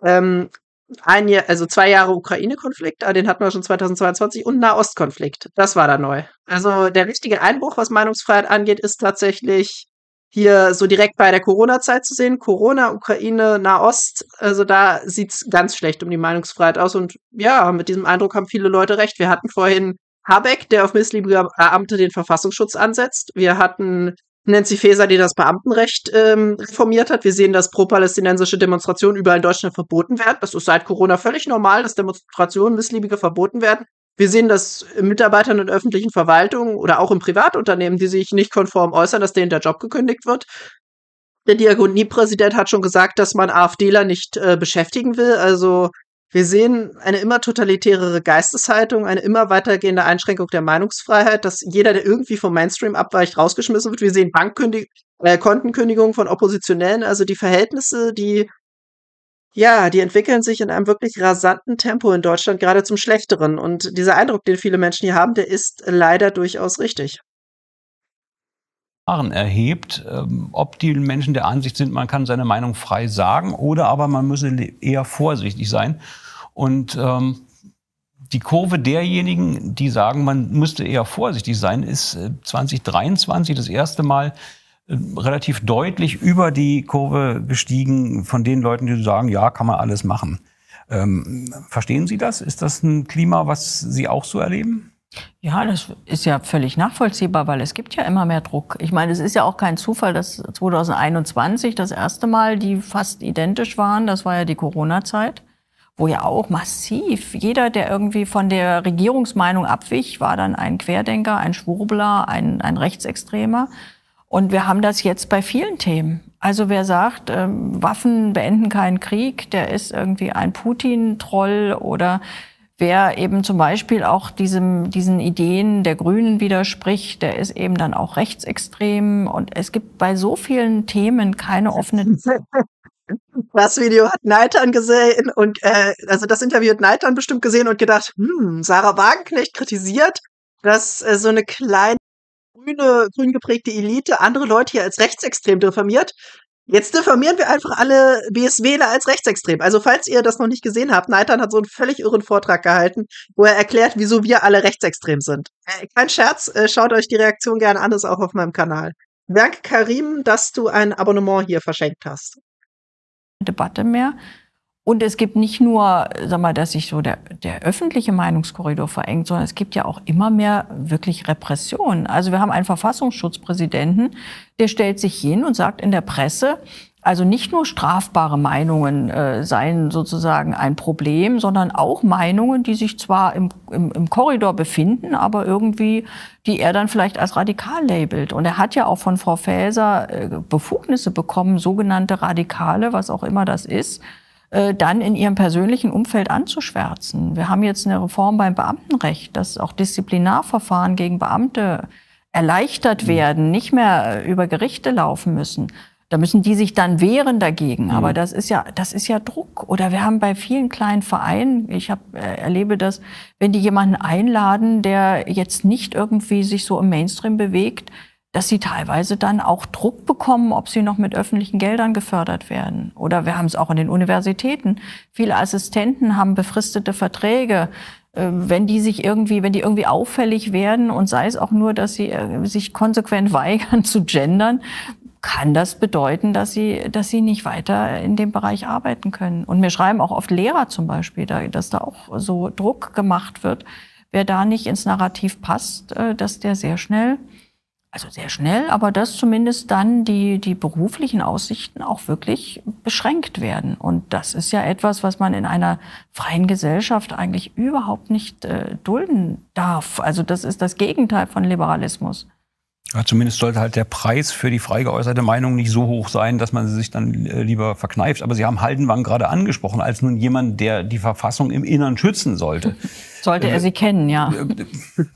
ähm, ein Jahr, also zwei Jahre Ukraine-Konflikt, ah, den hatten wir schon 2022 und Nahost-Konflikt. Das war da neu. Also der richtige Einbruch, was Meinungsfreiheit angeht, ist tatsächlich hier so direkt bei der Corona-Zeit zu sehen. Corona, Ukraine, Nahost, also da sieht's ganz schlecht um die Meinungsfreiheit aus. Und ja, mit diesem Eindruck haben viele Leute recht. Wir hatten vorhin Habeck, der auf missliebige Beamte den Verfassungsschutz ansetzt. Wir hatten Nancy Faeser, die das Beamtenrecht ähm, reformiert hat. Wir sehen, dass pro-palästinensische Demonstrationen überall in Deutschland verboten werden. Das ist seit Corona völlig normal, dass Demonstrationen missliebiger verboten werden. Wir sehen, dass Mitarbeitern in öffentlichen Verwaltungen oder auch in Privatunternehmen, die sich nicht konform äußern, dass denen der Job gekündigt wird. Der Diakoniepräsident hat schon gesagt, dass man AfDler nicht äh, beschäftigen will. Also wir sehen eine immer totalitärere Geisteshaltung, eine immer weitergehende Einschränkung der Meinungsfreiheit, dass jeder, der irgendwie vom Mainstream abweicht, rausgeschmissen wird. Wir sehen Bankkündig äh, Kontenkündigungen von Oppositionellen, also die Verhältnisse, die ja, die entwickeln sich in einem wirklich rasanten Tempo in Deutschland gerade zum Schlechteren. Und dieser Eindruck, den viele Menschen hier haben, der ist leider durchaus richtig erhebt, ähm, ob die Menschen der Ansicht sind, man kann seine Meinung frei sagen oder aber man müsse eher vorsichtig sein. Und ähm, die Kurve derjenigen, die sagen, man müsste eher vorsichtig sein, ist 2023 äh, das erste Mal äh, relativ deutlich über die Kurve gestiegen von den Leuten, die sagen, ja, kann man alles machen. Ähm, verstehen Sie das? Ist das ein Klima, was Sie auch so erleben? Ja, das ist ja völlig nachvollziehbar, weil es gibt ja immer mehr Druck. Ich meine, es ist ja auch kein Zufall, dass 2021 das erste Mal, die fast identisch waren, das war ja die Corona-Zeit, wo ja auch massiv jeder, der irgendwie von der Regierungsmeinung abwich, war dann ein Querdenker, ein Schwurbler, ein, ein Rechtsextremer. Und wir haben das jetzt bei vielen Themen. Also wer sagt, ähm, Waffen beenden keinen Krieg, der ist irgendwie ein Putin-Troll oder Wer eben zum Beispiel auch diesem, diesen Ideen der Grünen widerspricht, der ist eben dann auch rechtsextrem. Und es gibt bei so vielen Themen keine offenen. Das Video hat Neitern gesehen und äh, also das Interview hat Neitern bestimmt gesehen und gedacht, hm, Sarah Wagenknecht kritisiert, dass äh, so eine kleine grüne, grün geprägte Elite andere Leute hier als rechtsextrem diffamiert. Jetzt diffamieren wir einfach alle BSWler als rechtsextrem. Also falls ihr das noch nicht gesehen habt, Neitan hat so einen völlig irren Vortrag gehalten, wo er erklärt, wieso wir alle rechtsextrem sind. Äh, kein Scherz, äh, schaut euch die Reaktion gerne an, ist auch auf meinem Kanal. Danke Karim, dass du ein Abonnement hier verschenkt hast. Debatte mehr. Und es gibt nicht nur, sag mal, dass sich so der, der öffentliche Meinungskorridor verengt, sondern es gibt ja auch immer mehr wirklich Repressionen. Also wir haben einen Verfassungsschutzpräsidenten, der stellt sich hin und sagt in der Presse, also nicht nur strafbare Meinungen äh, seien sozusagen ein Problem, sondern auch Meinungen, die sich zwar im, im, im Korridor befinden, aber irgendwie, die er dann vielleicht als radikal labelt. Und er hat ja auch von Frau Faeser äh, Befugnisse bekommen, sogenannte Radikale, was auch immer das ist, äh, dann in ihrem persönlichen Umfeld anzuschwärzen. Wir haben jetzt eine Reform beim Beamtenrecht, dass auch Disziplinarverfahren gegen Beamte erleichtert mhm. werden, nicht mehr äh, über Gerichte laufen müssen. Da müssen die sich dann wehren dagegen. Aber mhm. das ist ja, das ist ja Druck. Oder wir haben bei vielen kleinen Vereinen, ich hab, äh, erlebe das, wenn die jemanden einladen, der jetzt nicht irgendwie sich so im Mainstream bewegt, dass sie teilweise dann auch Druck bekommen, ob sie noch mit öffentlichen Geldern gefördert werden. Oder wir haben es auch in den Universitäten. Viele Assistenten haben befristete Verträge. Äh, wenn die sich irgendwie, wenn die irgendwie auffällig werden und sei es auch nur, dass sie äh, sich konsequent weigern zu gendern, kann das bedeuten, dass sie, dass sie nicht weiter in dem Bereich arbeiten können. Und mir schreiben auch oft Lehrer zum Beispiel, dass da auch so Druck gemacht wird. Wer da nicht ins Narrativ passt, äh, dass der sehr schnell also sehr schnell, aber dass zumindest dann die, die beruflichen Aussichten auch wirklich beschränkt werden. Und das ist ja etwas, was man in einer freien Gesellschaft eigentlich überhaupt nicht äh, dulden darf. Also das ist das Gegenteil von Liberalismus. Ja, zumindest sollte halt der Preis für die frei geäußerte Meinung nicht so hoch sein, dass man sie sich dann äh, lieber verkneift. Aber Sie haben Haldenwang gerade angesprochen, als nun jemand, der die Verfassung im Innern schützen sollte. Sollte er sie kennen, ja. Äh,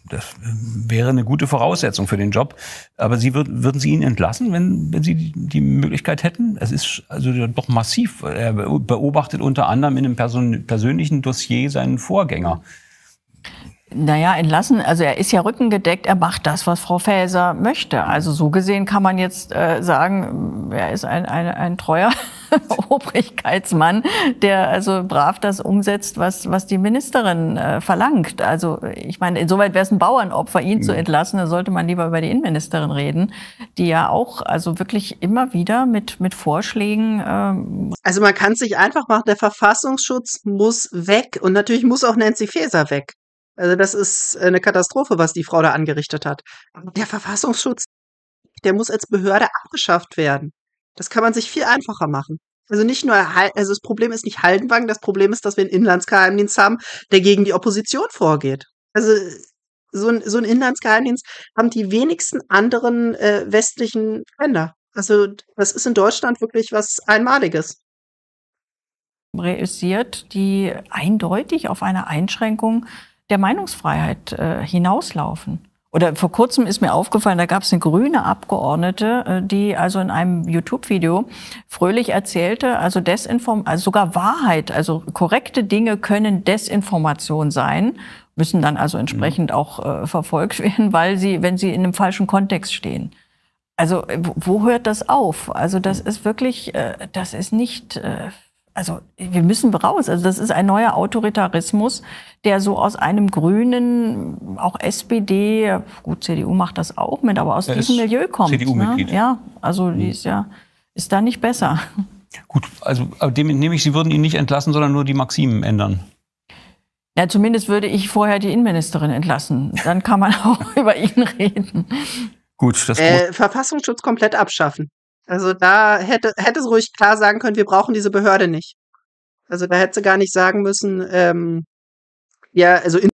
das wäre eine gute Voraussetzung für den Job. Aber Sie würden, würden Sie ihn entlassen, wenn, wenn Sie die Möglichkeit hätten? Es ist also doch massiv. Er beobachtet unter anderem in einem persönlichen Dossier seinen Vorgänger. Naja, entlassen, also er ist ja rückengedeckt, er macht das, was Frau Faeser möchte. Also so gesehen kann man jetzt äh, sagen, mm, er ist ein, ein, ein treuer Obrigkeitsmann, der also brav das umsetzt, was, was die Ministerin äh, verlangt. Also ich meine, insoweit wäre es ein Bauernopfer, ihn mhm. zu entlassen. Da sollte man lieber über die Innenministerin reden, die ja auch also wirklich immer wieder mit, mit Vorschlägen. Ähm also man kann sich einfach machen, der Verfassungsschutz muss weg und natürlich muss auch Nancy Faeser weg. Also das ist eine Katastrophe, was die Frau da angerichtet hat. Der Verfassungsschutz, der muss als Behörde abgeschafft werden. Das kann man sich viel einfacher machen. Also nicht nur, also das Problem ist nicht Haldenwang, das Problem ist, dass wir einen Inlandsgeheimdienst haben, der gegen die Opposition vorgeht. Also so ein, so ein Inlandsgeheimdienst haben die wenigsten anderen äh, westlichen Länder. Also das ist in Deutschland wirklich was Einmaliges. Realisiert, die eindeutig auf eine Einschränkung der Meinungsfreiheit äh, hinauslaufen. Oder vor kurzem ist mir aufgefallen, da gab es eine grüne Abgeordnete, äh, die also in einem YouTube-Video fröhlich erzählte, also Desinform, also sogar Wahrheit, also korrekte Dinge können Desinformation sein, müssen dann also entsprechend mhm. auch äh, verfolgt werden, weil sie, wenn sie in einem falschen Kontext stehen. Also äh, wo hört das auf? Also das mhm. ist wirklich, äh, das ist nicht. Äh, also wir müssen raus. Also das ist ein neuer Autoritarismus, der so aus einem grünen, auch SPD, gut, CDU macht das auch mit, aber aus ja, diesem Milieu kommt. CDU-Mitglied. Ne? Ja, also die mhm. ist ja, ist da nicht besser. Gut, also dem nehme ich, Sie würden ihn nicht entlassen, sondern nur die Maximen ändern. Ja, zumindest würde ich vorher die Innenministerin entlassen. Dann kann man auch über ihn reden. Gut, das äh, Verfassungsschutz komplett abschaffen. Also da hätte, hätte es ruhig klar sagen können, wir brauchen diese Behörde nicht. Also da hätte sie gar nicht sagen müssen, ähm, ja, also in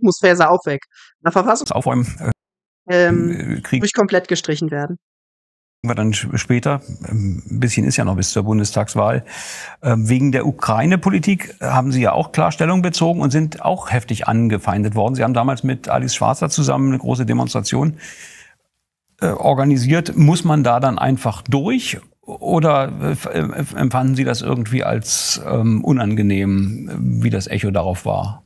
muss Faser auch weg. Nach Verfassung aufräumen, äh, ähm, äh, Krieg durch komplett gestrichen werden. Wir dann später, ähm, ein bisschen ist ja noch bis zur Bundestagswahl. Ähm, wegen der Ukraine-Politik äh, haben Sie ja auch Klarstellung bezogen und sind auch heftig angefeindet worden. Sie haben damals mit Alice Schwarzer zusammen eine große Demonstration äh, organisiert, muss man da dann einfach durch oder äh, äh, empfanden Sie das irgendwie als ähm, unangenehm, wie das Echo darauf war?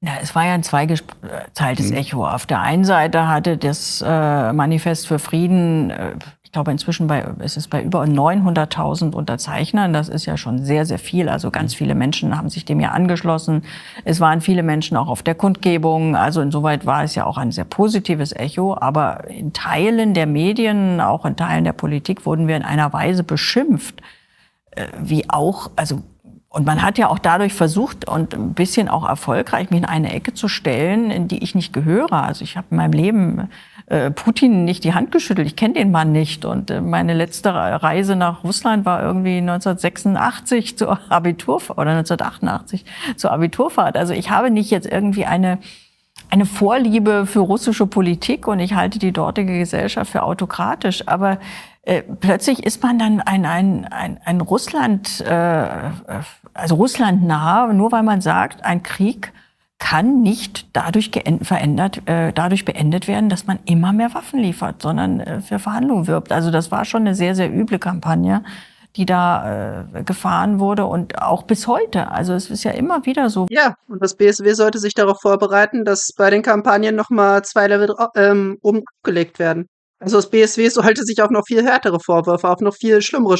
Na, es war ja ein zweigeteiltes mhm. Echo. Auf der einen Seite hatte das äh, Manifest für Frieden äh, ich glaube, inzwischen bei, ist es bei über 900.000 Unterzeichnern. Das ist ja schon sehr, sehr viel. Also ganz viele Menschen haben sich dem ja angeschlossen. Es waren viele Menschen auch auf der Kundgebung. Also insoweit war es ja auch ein sehr positives Echo. Aber in Teilen der Medien, auch in Teilen der Politik wurden wir in einer Weise beschimpft, äh, wie auch, also und man hat ja auch dadurch versucht und ein bisschen auch erfolgreich, mich in eine Ecke zu stellen, in die ich nicht gehöre. Also ich habe in meinem Leben äh, Putin nicht die Hand geschüttelt. Ich kenne den Mann nicht. Und äh, meine letzte Reise nach Russland war irgendwie 1986 zur Abiturfahrt oder 1988 zur Abiturfahrt. Also ich habe nicht jetzt irgendwie eine eine Vorliebe für russische Politik und ich halte die dortige Gesellschaft für autokratisch. Aber äh, plötzlich ist man dann ein, ein, ein, ein Russland, äh, äh also Russland nah, nur weil man sagt, ein Krieg kann nicht dadurch, verändert, äh, dadurch beendet werden, dass man immer mehr Waffen liefert, sondern äh, für Verhandlungen wirbt. Also das war schon eine sehr, sehr üble Kampagne, die da äh, gefahren wurde und auch bis heute. Also es ist ja immer wieder so. Ja, und das BSW sollte sich darauf vorbereiten, dass bei den Kampagnen nochmal zwei Level ähm, oben gelegt werden. Also das BSW sollte sich auf noch viel härtere Vorwürfe, auf noch viel schlimmere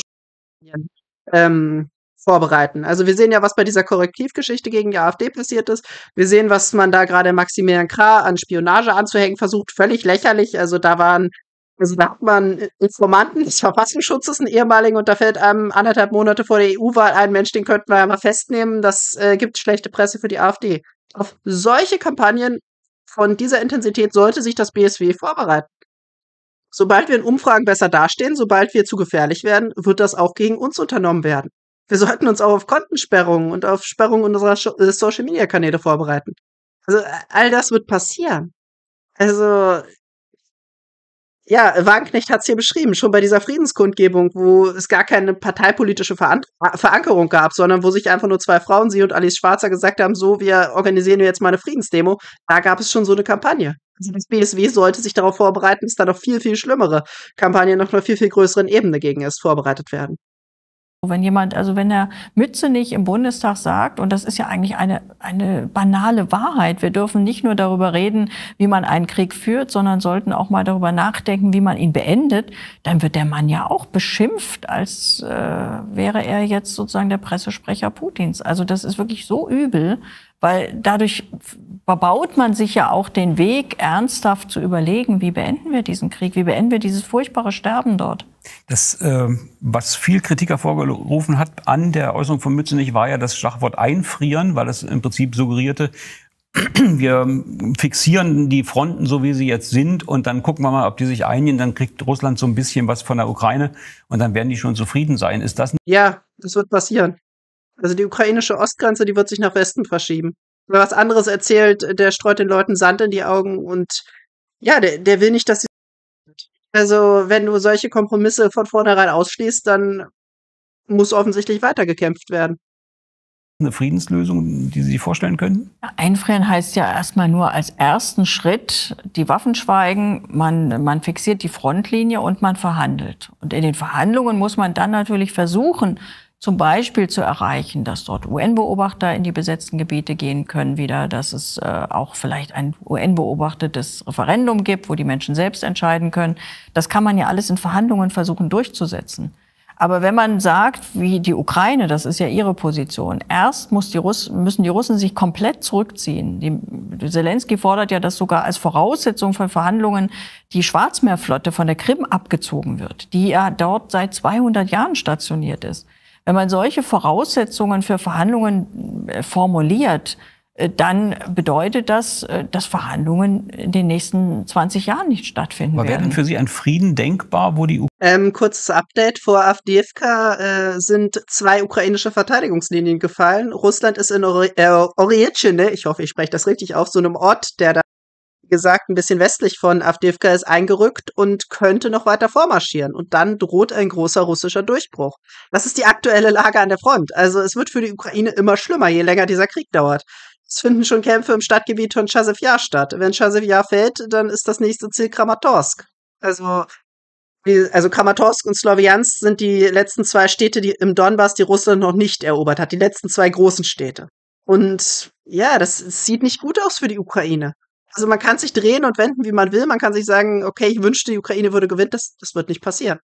ähm, vorbereiten. Also wir sehen ja, was bei dieser Korrektivgeschichte gegen die AfD passiert ist. Wir sehen, was man da gerade Maximilian Krah an Spionage anzuhängen versucht, völlig lächerlich. Also da waren, also da hat man Informanten des Verfassungsschutzes, einen ehemaligen, und da fällt einem anderthalb Monate vor der EU-Wahl ein Mensch, den könnten wir ja mal festnehmen. Das äh, gibt schlechte Presse für die AfD. Auf solche Kampagnen von dieser Intensität sollte sich das BSW vorbereiten. Sobald wir in Umfragen besser dastehen, sobald wir zu gefährlich werden, wird das auch gegen uns unternommen werden wir sollten uns auch auf Kontensperrungen und auf Sperrungen unserer äh, Social Media Kanäle vorbereiten. Also all das wird passieren. Also ja, Wagenknecht hat es hier beschrieben, schon bei dieser Friedenskundgebung, wo es gar keine parteipolitische Veran Verankerung gab, sondern wo sich einfach nur zwei Frauen, sie und Alice Schwarzer, gesagt haben, so, wir organisieren jetzt mal eine Friedensdemo. Da gab es schon so eine Kampagne. Also das BSW sollte sich darauf vorbereiten, dass da noch viel, viel schlimmere Kampagnen auf einer viel, viel größeren Ebene gegen es vorbereitet werden. Wenn jemand, also wenn er Mütze nicht im Bundestag sagt, und das ist ja eigentlich eine, eine banale Wahrheit, wir dürfen nicht nur darüber reden, wie man einen Krieg führt, sondern sollten auch mal darüber nachdenken, wie man ihn beendet, dann wird der Mann ja auch beschimpft, als äh, wäre er jetzt sozusagen der Pressesprecher Putins. Also das ist wirklich so übel, weil dadurch verbaut man sich ja auch den Weg, ernsthaft zu überlegen, wie beenden wir diesen Krieg, wie beenden wir dieses furchtbare Sterben dort. Das, äh, was viel Kritik hervorgerufen hat an der Äußerung von Mützenich, war ja das Schlagwort einfrieren, weil es im Prinzip suggerierte, wir fixieren die Fronten so, wie sie jetzt sind und dann gucken wir mal, ob die sich einigen, dann kriegt Russland so ein bisschen was von der Ukraine und dann werden die schon zufrieden sein. Ist das? Ja, das wird passieren. Also die ukrainische Ostgrenze, die wird sich nach Westen verschieben. Wer was anderes erzählt, der streut den Leuten Sand in die Augen und ja, der, der will nicht, dass sie. Also, wenn du solche Kompromisse von vornherein ausschließt, dann muss offensichtlich weitergekämpft werden. Eine Friedenslösung, die Sie sich vorstellen können? Einfrieren heißt ja erstmal nur als ersten Schritt die Waffen schweigen, man, man fixiert die Frontlinie und man verhandelt. Und in den Verhandlungen muss man dann natürlich versuchen, zum Beispiel zu erreichen, dass dort UN-Beobachter in die besetzten Gebiete gehen können wieder, dass es äh, auch vielleicht ein UN-beobachtetes Referendum gibt, wo die Menschen selbst entscheiden können. Das kann man ja alles in Verhandlungen versuchen durchzusetzen. Aber wenn man sagt, wie die Ukraine, das ist ja ihre Position, erst muss die Russ, müssen die Russen sich komplett zurückziehen. Zelensky fordert ja, dass sogar als Voraussetzung von Verhandlungen die Schwarzmeerflotte von der Krim abgezogen wird, die ja dort seit 200 Jahren stationiert ist. Wenn man solche Voraussetzungen für Verhandlungen äh, formuliert, äh, dann bedeutet das, äh, dass Verhandlungen in den nächsten 20 Jahren nicht stattfinden werden. Wäre denn für Sie ein Frieden denkbar, wo die Ukraine... ähm, Kurzes Update. Vor Avdiivka äh, sind zwei ukrainische Verteidigungslinien gefallen. Russland ist in Orietschene, äh, ne? ich hoffe, ich spreche das richtig auf, so einem Ort, der da gesagt, ein bisschen westlich von Avdivka ist eingerückt und könnte noch weiter vormarschieren. Und dann droht ein großer russischer Durchbruch. Das ist die aktuelle Lage an der Front. Also es wird für die Ukraine immer schlimmer, je länger dieser Krieg dauert. Es finden schon Kämpfe im Stadtgebiet von Chasevja statt. Wenn Chasevja fällt, dann ist das nächste Ziel Kramatorsk. Also, also Kramatorsk und Sloviansk sind die letzten zwei Städte die im Donbass, die Russland noch nicht erobert hat. Die letzten zwei großen Städte. Und ja, das sieht nicht gut aus für die Ukraine. Also man kann sich drehen und wenden, wie man will. Man kann sich sagen, okay, ich wünschte, die Ukraine würde gewinnen. Das, das wird nicht passieren.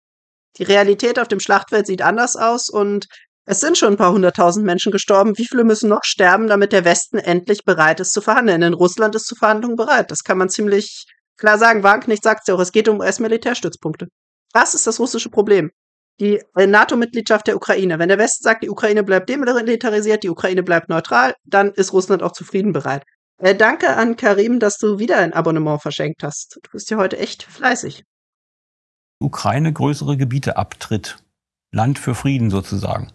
Die Realität auf dem Schlachtfeld sieht anders aus und es sind schon ein paar hunderttausend Menschen gestorben. Wie viele müssen noch sterben, damit der Westen endlich bereit ist zu verhandeln? Denn Russland ist zu Verhandlungen bereit. Das kann man ziemlich klar sagen. Wank nicht sagt es ja auch, es geht um US-Militärstützpunkte. Was ist das russische Problem? Die äh, NATO-Mitgliedschaft der Ukraine. Wenn der Westen sagt, die Ukraine bleibt demilitarisiert, die Ukraine bleibt neutral, dann ist Russland auch zufrieden bereit. Äh, danke an Karim, dass du wieder ein Abonnement verschenkt hast. Du bist ja heute echt fleißig. Ukraine größere Gebiete abtritt. Land für Frieden sozusagen.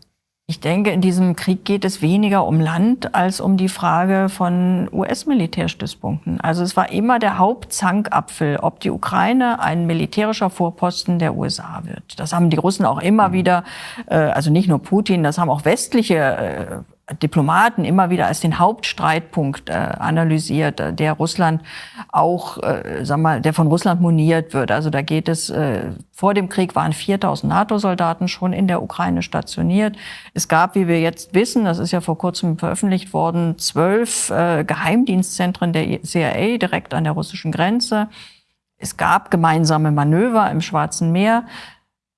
Ich denke, in diesem Krieg geht es weniger um Land als um die Frage von US-Militärstützpunkten. Also es war immer der Hauptzankapfel, ob die Ukraine ein militärischer Vorposten der USA wird. Das haben die Russen auch immer mhm. wieder, äh, also nicht nur Putin, das haben auch westliche äh, Diplomaten immer wieder als den Hauptstreitpunkt äh, analysiert, äh, der Russland auch, äh, sag mal, der von Russland moniert wird. Also da geht es, äh, vor dem Krieg waren 4000 NATO-Soldaten schon in der Ukraine stationiert. Es gab, wie wir jetzt wissen, das ist ja vor kurzem veröffentlicht worden, zwölf äh, Geheimdienstzentren der CIA direkt an der russischen Grenze. Es gab gemeinsame Manöver im Schwarzen Meer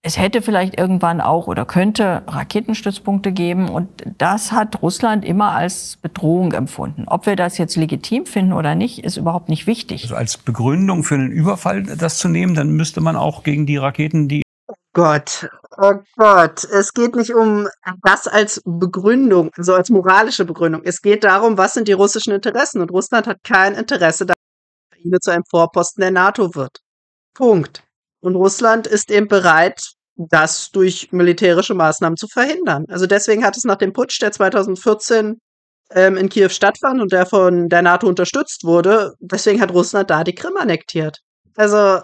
es hätte vielleicht irgendwann auch oder könnte Raketenstützpunkte geben. Und das hat Russland immer als Bedrohung empfunden. Ob wir das jetzt legitim finden oder nicht, ist überhaupt nicht wichtig. Also als Begründung für einen Überfall das zu nehmen, dann müsste man auch gegen die Raketen, die Oh Gott, oh Gott, es geht nicht um das als Begründung, also als moralische Begründung. Es geht darum, was sind die russischen Interessen und Russland hat kein Interesse daran, dass die Ukraine zu einem Vorposten der NATO wird. Punkt. Und Russland ist eben bereit, das durch militärische Maßnahmen zu verhindern. Also deswegen hat es nach dem Putsch, der 2014 ähm, in Kiew stattfand und der von der NATO unterstützt wurde, deswegen hat Russland da die Krim annektiert. Also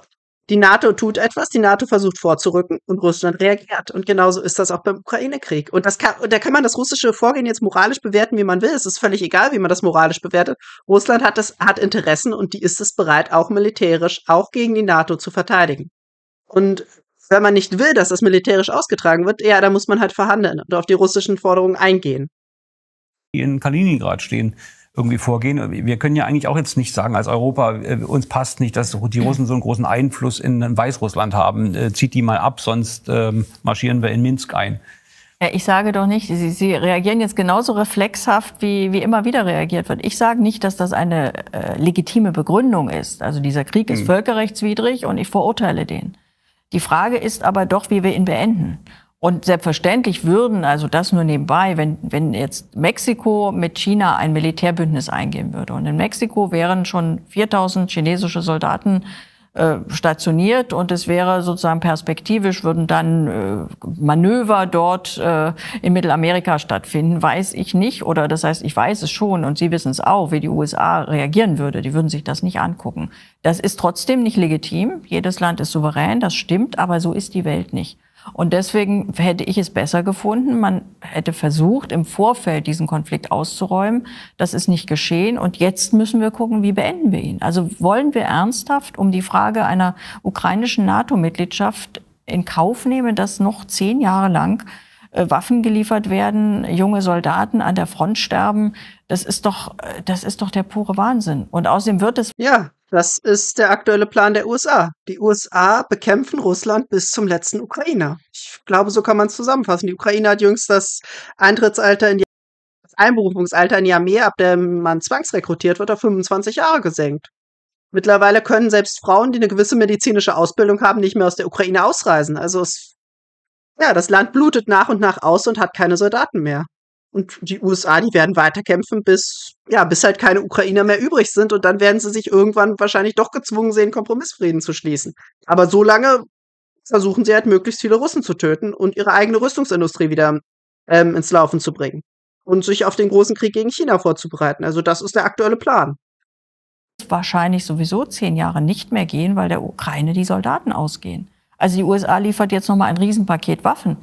die NATO tut etwas, die NATO versucht vorzurücken und Russland reagiert. Und genauso ist das auch beim Ukraine-Krieg. Und, das kann, und da kann man das russische Vorgehen jetzt moralisch bewerten, wie man will. Es ist völlig egal, wie man das moralisch bewertet. Russland hat, das, hat Interessen und die ist es bereit, auch militärisch, auch gegen die NATO zu verteidigen. Und wenn man nicht will, dass das militärisch ausgetragen wird, ja, dann muss man halt verhandeln und auf die russischen Forderungen eingehen. Die in Kaliningrad stehen, irgendwie vorgehen. Wir können ja eigentlich auch jetzt nicht sagen, als Europa, äh, uns passt nicht, dass die Russen so einen großen Einfluss in Weißrussland haben. Äh, zieht die mal ab, sonst ähm, marschieren wir in Minsk ein. Ja, äh, ich sage doch nicht, Sie, Sie reagieren jetzt genauso reflexhaft, wie, wie immer wieder reagiert wird. Ich sage nicht, dass das eine äh, legitime Begründung ist. Also dieser Krieg ist mhm. völkerrechtswidrig und ich verurteile den. Die Frage ist aber doch, wie wir ihn beenden. Und selbstverständlich würden, also das nur nebenbei, wenn, wenn jetzt Mexiko mit China ein Militärbündnis eingehen würde. Und in Mexiko wären schon 4000 chinesische Soldaten äh, stationiert und es wäre sozusagen perspektivisch, würden dann äh, Manöver dort äh, in Mittelamerika stattfinden, weiß ich nicht. Oder das heißt, ich weiß es schon und Sie wissen es auch, wie die USA reagieren würde. Die würden sich das nicht angucken. Das ist trotzdem nicht legitim. Jedes Land ist souverän, das stimmt, aber so ist die Welt nicht. Und deswegen hätte ich es besser gefunden, man hätte versucht, im Vorfeld diesen Konflikt auszuräumen. Das ist nicht geschehen. Und jetzt müssen wir gucken, wie beenden wir ihn. Also wollen wir ernsthaft um die Frage einer ukrainischen NATO-Mitgliedschaft in Kauf nehmen, dass noch zehn Jahre lang äh, Waffen geliefert werden, junge Soldaten an der Front sterben. Das ist doch, äh, das ist doch der pure Wahnsinn. Und außerdem wird es. Ja, das ist der aktuelle Plan der USA. Die USA bekämpfen Russland bis zum letzten Ukrainer. Ich glaube, so kann man es zusammenfassen. Die Ukraine hat jüngst das Eintrittsalter in die das Einberufungsalter in die Armee, ab dem man zwangsrekrutiert wird, auf 25 Jahre gesenkt. Mittlerweile können selbst Frauen, die eine gewisse medizinische Ausbildung haben, nicht mehr aus der Ukraine ausreisen. Also es, ja, das Land blutet nach und nach aus und hat keine Soldaten mehr. Und die USA, die werden weiterkämpfen, bis, ja, bis halt keine Ukrainer mehr übrig sind. Und dann werden sie sich irgendwann wahrscheinlich doch gezwungen sehen, Kompromissfrieden zu schließen. Aber so lange versuchen sie halt möglichst viele Russen zu töten und ihre eigene Rüstungsindustrie wieder ähm, ins Laufen zu bringen und sich auf den großen Krieg gegen China vorzubereiten. Also das ist der aktuelle Plan. Wahrscheinlich sowieso zehn Jahre nicht mehr gehen, weil der Ukraine die Soldaten ausgehen. Also die USA liefert jetzt nochmal ein Riesenpaket Waffen,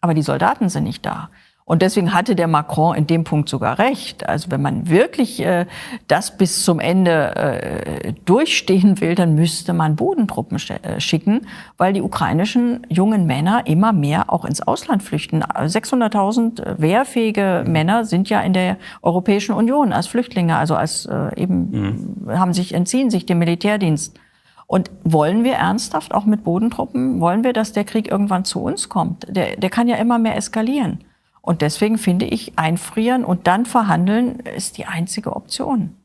aber die Soldaten sind nicht da. Und deswegen hatte der Macron in dem Punkt sogar recht. Also wenn man wirklich äh, das bis zum Ende äh, durchstehen will, dann müsste man Bodentruppen sch äh, schicken, weil die ukrainischen jungen Männer immer mehr auch ins Ausland flüchten. 600.000 also äh, wehrfähige Männer sind ja in der Europäischen Union als Flüchtlinge, also als äh, eben mhm. haben sich entziehen sich dem Militärdienst. Und wollen wir ernsthaft auch mit Bodentruppen, wollen wir, dass der Krieg irgendwann zu uns kommt? Der, der kann ja immer mehr eskalieren. Und deswegen finde ich, einfrieren und dann verhandeln ist die einzige Option.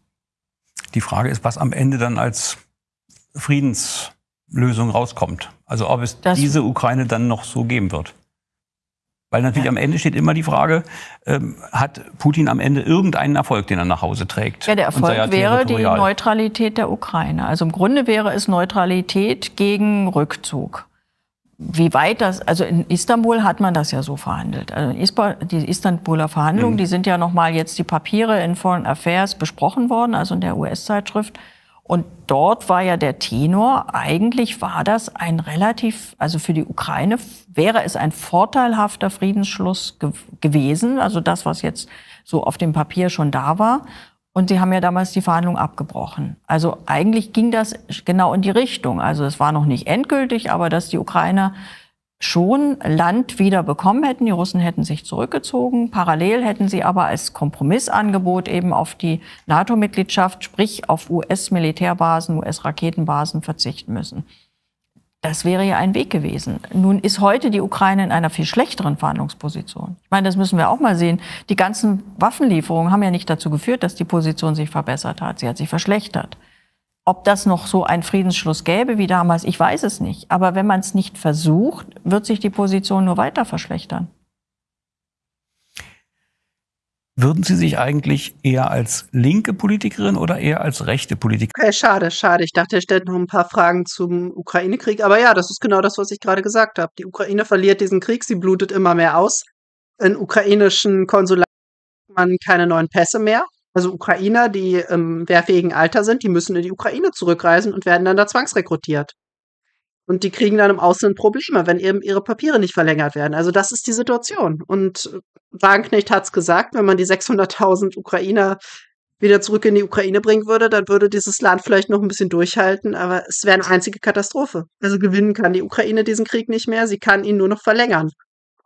Die Frage ist, was am Ende dann als Friedenslösung rauskommt. Also ob es das diese Ukraine dann noch so geben wird. Weil natürlich ja. am Ende steht immer die Frage, ähm, hat Putin am Ende irgendeinen Erfolg, den er nach Hause trägt? Ja, der Erfolg ja wäre die Neutralität der Ukraine. Also im Grunde wäre es Neutralität gegen Rückzug wie weit das, also in Istanbul hat man das ja so verhandelt. Also die Istanbuler Verhandlungen, mhm. die sind ja nochmal jetzt die Papiere in Foreign Affairs besprochen worden, also in der US-Zeitschrift. Und dort war ja der Tenor, eigentlich war das ein relativ, also für die Ukraine wäre es ein vorteilhafter Friedensschluss ge gewesen, also das, was jetzt so auf dem Papier schon da war. Und sie haben ja damals die Verhandlungen abgebrochen. Also eigentlich ging das genau in die Richtung. Also es war noch nicht endgültig, aber dass die Ukrainer schon Land wieder bekommen hätten. Die Russen hätten sich zurückgezogen. Parallel hätten sie aber als Kompromissangebot eben auf die NATO-Mitgliedschaft, sprich auf US-Militärbasen, US-Raketenbasen verzichten müssen. Das wäre ja ein Weg gewesen. Nun ist heute die Ukraine in einer viel schlechteren Verhandlungsposition. Ich meine, das müssen wir auch mal sehen. Die ganzen Waffenlieferungen haben ja nicht dazu geführt, dass die Position sich verbessert hat. Sie hat sich verschlechtert. Ob das noch so einen Friedensschluss gäbe wie damals, ich weiß es nicht. Aber wenn man es nicht versucht, wird sich die Position nur weiter verschlechtern. Würden Sie sich eigentlich eher als linke Politikerin oder eher als rechte Politikerin? Okay, schade, schade. Ich dachte, er stellt noch ein paar Fragen zum Ukraine-Krieg. Aber ja, das ist genau das, was ich gerade gesagt habe. Die Ukraine verliert diesen Krieg, sie blutet immer mehr aus. In ukrainischen Konsulaten man keine neuen Pässe mehr. Also Ukrainer, die im wehrfähigen Alter sind, die müssen in die Ukraine zurückreisen und werden dann da zwangsrekrutiert. Und die kriegen dann im Ausland Probleme, wenn eben ihre Papiere nicht verlängert werden. Also das ist die Situation. Und Wagenknecht hat es gesagt, wenn man die 600.000 Ukrainer wieder zurück in die Ukraine bringen würde, dann würde dieses Land vielleicht noch ein bisschen durchhalten, aber es wäre eine einzige Katastrophe. Also gewinnen kann die Ukraine diesen Krieg nicht mehr, sie kann ihn nur noch verlängern.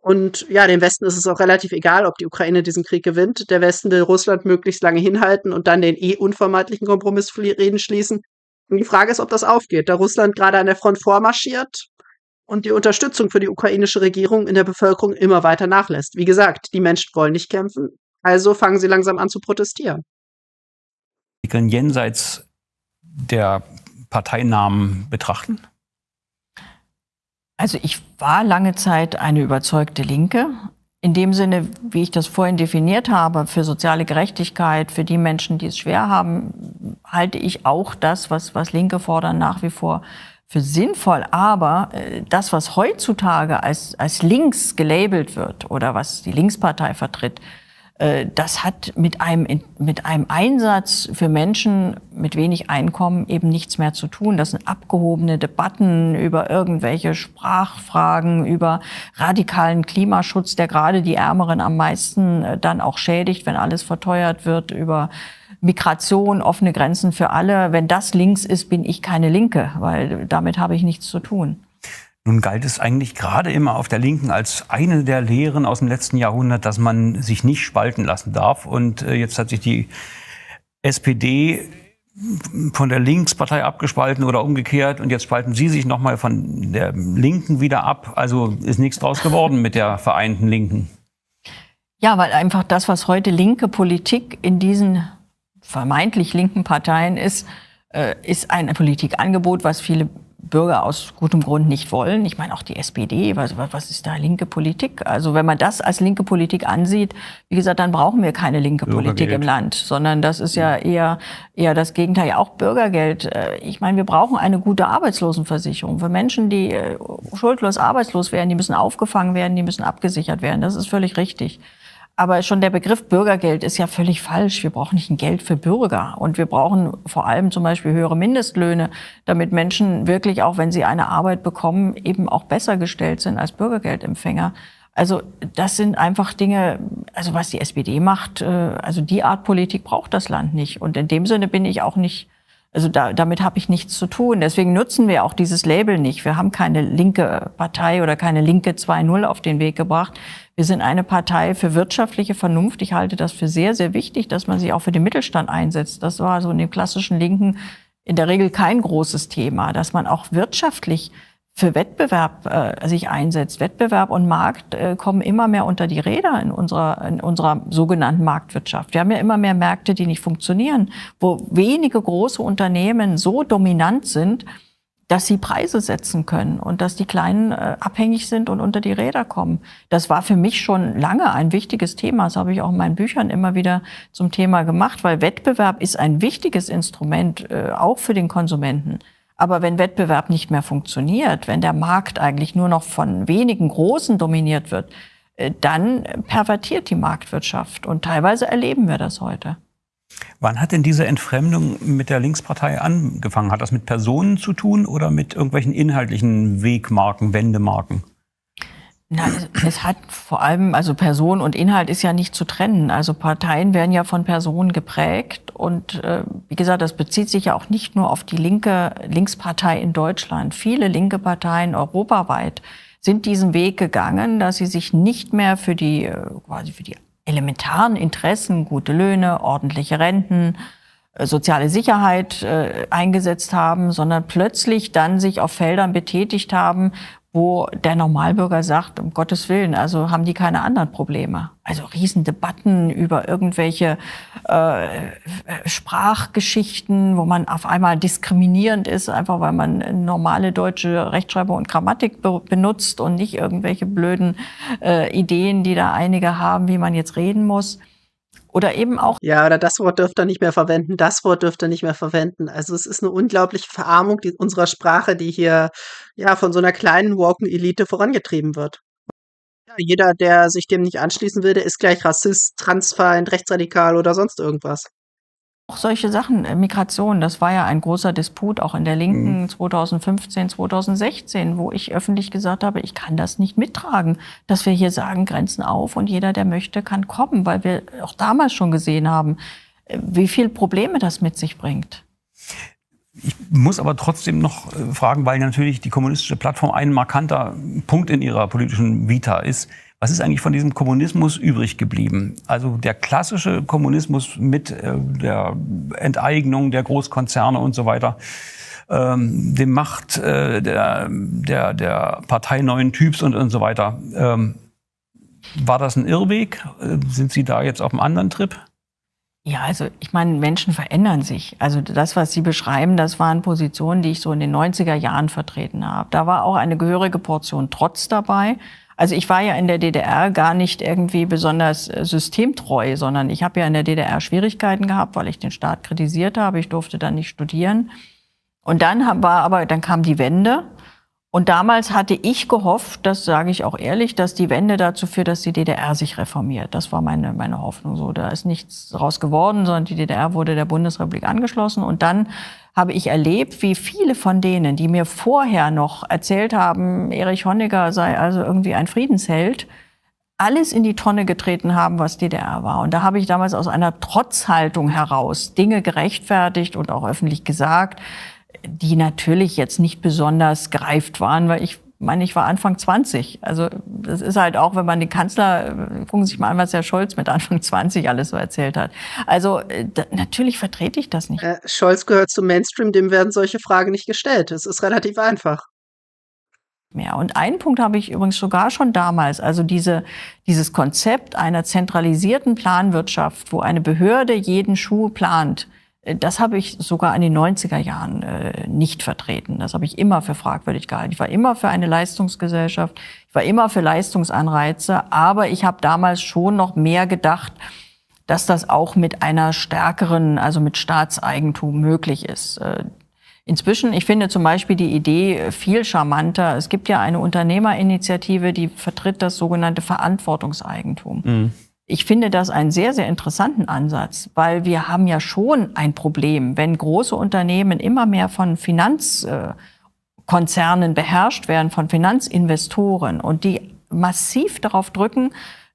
Und ja, dem Westen ist es auch relativ egal, ob die Ukraine diesen Krieg gewinnt. Der Westen will Russland möglichst lange hinhalten und dann den eh unvermeidlichen Kompromiss reden schließen die Frage ist, ob das aufgeht, da Russland gerade an der Front vormarschiert und die Unterstützung für die ukrainische Regierung in der Bevölkerung immer weiter nachlässt. Wie gesagt, die Menschen wollen nicht kämpfen, also fangen sie langsam an zu protestieren. Wir können jenseits der Parteinamen betrachten? Also ich war lange Zeit eine überzeugte Linke in dem Sinne, wie ich das vorhin definiert habe, für soziale Gerechtigkeit, für die Menschen, die es schwer haben, halte ich auch das, was, was Linke fordern, nach wie vor für sinnvoll. Aber äh, das, was heutzutage als, als links gelabelt wird oder was die Linkspartei vertritt, äh, das hat mit einem, mit einem Einsatz für Menschen mit wenig Einkommen eben nichts mehr zu tun. Das sind abgehobene Debatten über irgendwelche Sprachfragen, über radikalen Klimaschutz, der gerade die Ärmeren am meisten äh, dann auch schädigt, wenn alles verteuert wird, über Migration, offene Grenzen für alle. Wenn das links ist, bin ich keine Linke, weil damit habe ich nichts zu tun. Nun galt es eigentlich gerade immer auf der Linken als eine der Lehren aus dem letzten Jahrhundert, dass man sich nicht spalten lassen darf. Und äh, jetzt hat sich die SPD von der Linkspartei abgespalten oder umgekehrt und jetzt spalten sie sich nochmal von der Linken wieder ab. Also ist nichts draus geworden mit der vereinten Linken. Ja, weil einfach das, was heute linke Politik in diesen vermeintlich linken Parteien ist, äh, ist ein Politikangebot, was viele Bürger aus gutem Grund nicht wollen. Ich meine auch die SPD, was, was ist da linke Politik? Also wenn man das als linke Politik ansieht, wie gesagt, dann brauchen wir keine linke Politik im Land, sondern das ist ja eher, eher das Gegenteil, auch Bürgergeld. Äh, ich meine, wir brauchen eine gute Arbeitslosenversicherung für Menschen, die äh, schuldlos arbeitslos werden, die müssen aufgefangen werden, die müssen abgesichert werden. Das ist völlig richtig. Aber schon der Begriff Bürgergeld ist ja völlig falsch. Wir brauchen nicht ein Geld für Bürger. Und wir brauchen vor allem zum Beispiel höhere Mindestlöhne, damit Menschen wirklich, auch wenn sie eine Arbeit bekommen, eben auch besser gestellt sind als Bürgergeldempfänger. Also das sind einfach Dinge, also was die SPD macht, äh, also die Art Politik braucht das Land nicht. Und in dem Sinne bin ich auch nicht also da, damit habe ich nichts zu tun. Deswegen nutzen wir auch dieses Label nicht. Wir haben keine linke Partei oder keine linke 2.0 auf den Weg gebracht. Wir sind eine Partei für wirtschaftliche Vernunft. Ich halte das für sehr, sehr wichtig, dass man sich auch für den Mittelstand einsetzt. Das war so in den klassischen Linken in der Regel kein großes Thema, dass man auch wirtschaftlich für Wettbewerb äh, sich einsetzt. Wettbewerb und Markt äh, kommen immer mehr unter die Räder in unserer, in unserer sogenannten Marktwirtschaft. Wir haben ja immer mehr Märkte, die nicht funktionieren, wo wenige große Unternehmen so dominant sind, dass sie Preise setzen können und dass die Kleinen äh, abhängig sind und unter die Räder kommen. Das war für mich schon lange ein wichtiges Thema. Das habe ich auch in meinen Büchern immer wieder zum Thema gemacht, weil Wettbewerb ist ein wichtiges Instrument, äh, auch für den Konsumenten. Aber wenn Wettbewerb nicht mehr funktioniert, wenn der Markt eigentlich nur noch von wenigen Großen dominiert wird, äh, dann pervertiert die Marktwirtschaft. Und teilweise erleben wir das heute. Wann hat denn diese Entfremdung mit der Linkspartei angefangen? Hat das mit Personen zu tun oder mit irgendwelchen inhaltlichen Wegmarken, Wendemarken? Na, es hat vor allem, also Person und Inhalt ist ja nicht zu trennen. Also Parteien werden ja von Personen geprägt. Und äh, wie gesagt, das bezieht sich ja auch nicht nur auf die linke Linkspartei in Deutschland. Viele linke Parteien europaweit sind diesen Weg gegangen, dass sie sich nicht mehr für die äh, quasi für die elementaren Interessen, gute Löhne, ordentliche Renten, äh, soziale Sicherheit äh, eingesetzt haben, sondern plötzlich dann sich auf Feldern betätigt haben, wo der Normalbürger sagt, um Gottes Willen, also haben die keine anderen Probleme. Also Riesendebatten über irgendwelche äh, Sprachgeschichten, wo man auf einmal diskriminierend ist, einfach weil man normale deutsche Rechtschreibung und Grammatik be benutzt und nicht irgendwelche blöden äh, Ideen, die da einige haben, wie man jetzt reden muss. Oder eben auch. Ja, oder das Wort dürft ihr nicht mehr verwenden, das Wort dürft ihr nicht mehr verwenden. Also es ist eine unglaubliche Verarmung die, unserer Sprache, die hier ja von so einer kleinen walken elite vorangetrieben wird. Ja, jeder, der sich dem nicht anschließen will, der ist gleich Rassist, Transfeind, rechtsradikal oder sonst irgendwas. Auch solche Sachen, äh, Migration, das war ja ein großer Disput auch in der Linken mhm. 2015, 2016, wo ich öffentlich gesagt habe, ich kann das nicht mittragen, dass wir hier sagen, Grenzen auf und jeder, der möchte, kann kommen, weil wir auch damals schon gesehen haben, äh, wie viel Probleme das mit sich bringt. Ich muss aber trotzdem noch äh, fragen, weil natürlich die kommunistische Plattform ein markanter Punkt in ihrer politischen Vita ist. Was ist eigentlich von diesem Kommunismus übrig geblieben? Also der klassische Kommunismus mit äh, der Enteignung der Großkonzerne und so weiter, ähm, dem Macht äh, der, der, der Partei neuen Typs und, und so weiter. Ähm, war das ein Irrweg? Äh, sind Sie da jetzt auf einem anderen Trip? Ja, also ich meine, Menschen verändern sich. Also das, was Sie beschreiben, das waren Positionen, die ich so in den 90er Jahren vertreten habe. Da war auch eine gehörige Portion Trotz dabei, also ich war ja in der DDR gar nicht irgendwie besonders äh, systemtreu, sondern ich habe ja in der DDR Schwierigkeiten gehabt, weil ich den Staat kritisiert habe. Ich durfte dann nicht studieren. Und dann war aber, dann kam die Wende und damals hatte ich gehofft, das sage ich auch ehrlich, dass die Wende dazu führt, dass die DDR sich reformiert. Das war meine, meine Hoffnung so. Da ist nichts draus geworden, sondern die DDR wurde der Bundesrepublik angeschlossen. Und dann habe ich erlebt, wie viele von denen, die mir vorher noch erzählt haben, Erich Honecker sei also irgendwie ein Friedensheld, alles in die Tonne getreten haben, was DDR war. Und da habe ich damals aus einer Trotzhaltung heraus Dinge gerechtfertigt und auch öffentlich gesagt, die natürlich jetzt nicht besonders greift waren, weil ich meine, ich war Anfang 20. Also das ist halt auch, wenn man den Kanzler, äh, gucken Sie sich mal an, was Herr Scholz mit Anfang 20 alles so erzählt hat. Also äh, da, natürlich vertrete ich das nicht. Äh, Scholz gehört zum Mainstream, dem werden solche Fragen nicht gestellt. Es ist relativ einfach. Ja, und einen Punkt habe ich übrigens sogar schon damals, also diese, dieses Konzept einer zentralisierten Planwirtschaft, wo eine Behörde jeden Schuh plant, äh, das habe ich sogar in den 90er Jahren äh, nicht vertreten. Das habe ich immer für fragwürdig gehalten. Ich war immer für eine Leistungsgesellschaft, ich war immer für Leistungsanreize, aber ich habe damals schon noch mehr gedacht, dass das auch mit einer stärkeren, also mit Staatseigentum möglich ist. Äh, inzwischen, ich finde zum Beispiel die Idee viel charmanter. Es gibt ja eine Unternehmerinitiative, die vertritt das sogenannte Verantwortungseigentum. Mhm. Ich finde das einen sehr, sehr interessanten Ansatz, weil wir haben ja schon ein Problem, wenn große Unternehmen immer mehr von Finanzkonzernen äh, beherrscht werden, von Finanzinvestoren und die massiv darauf drücken,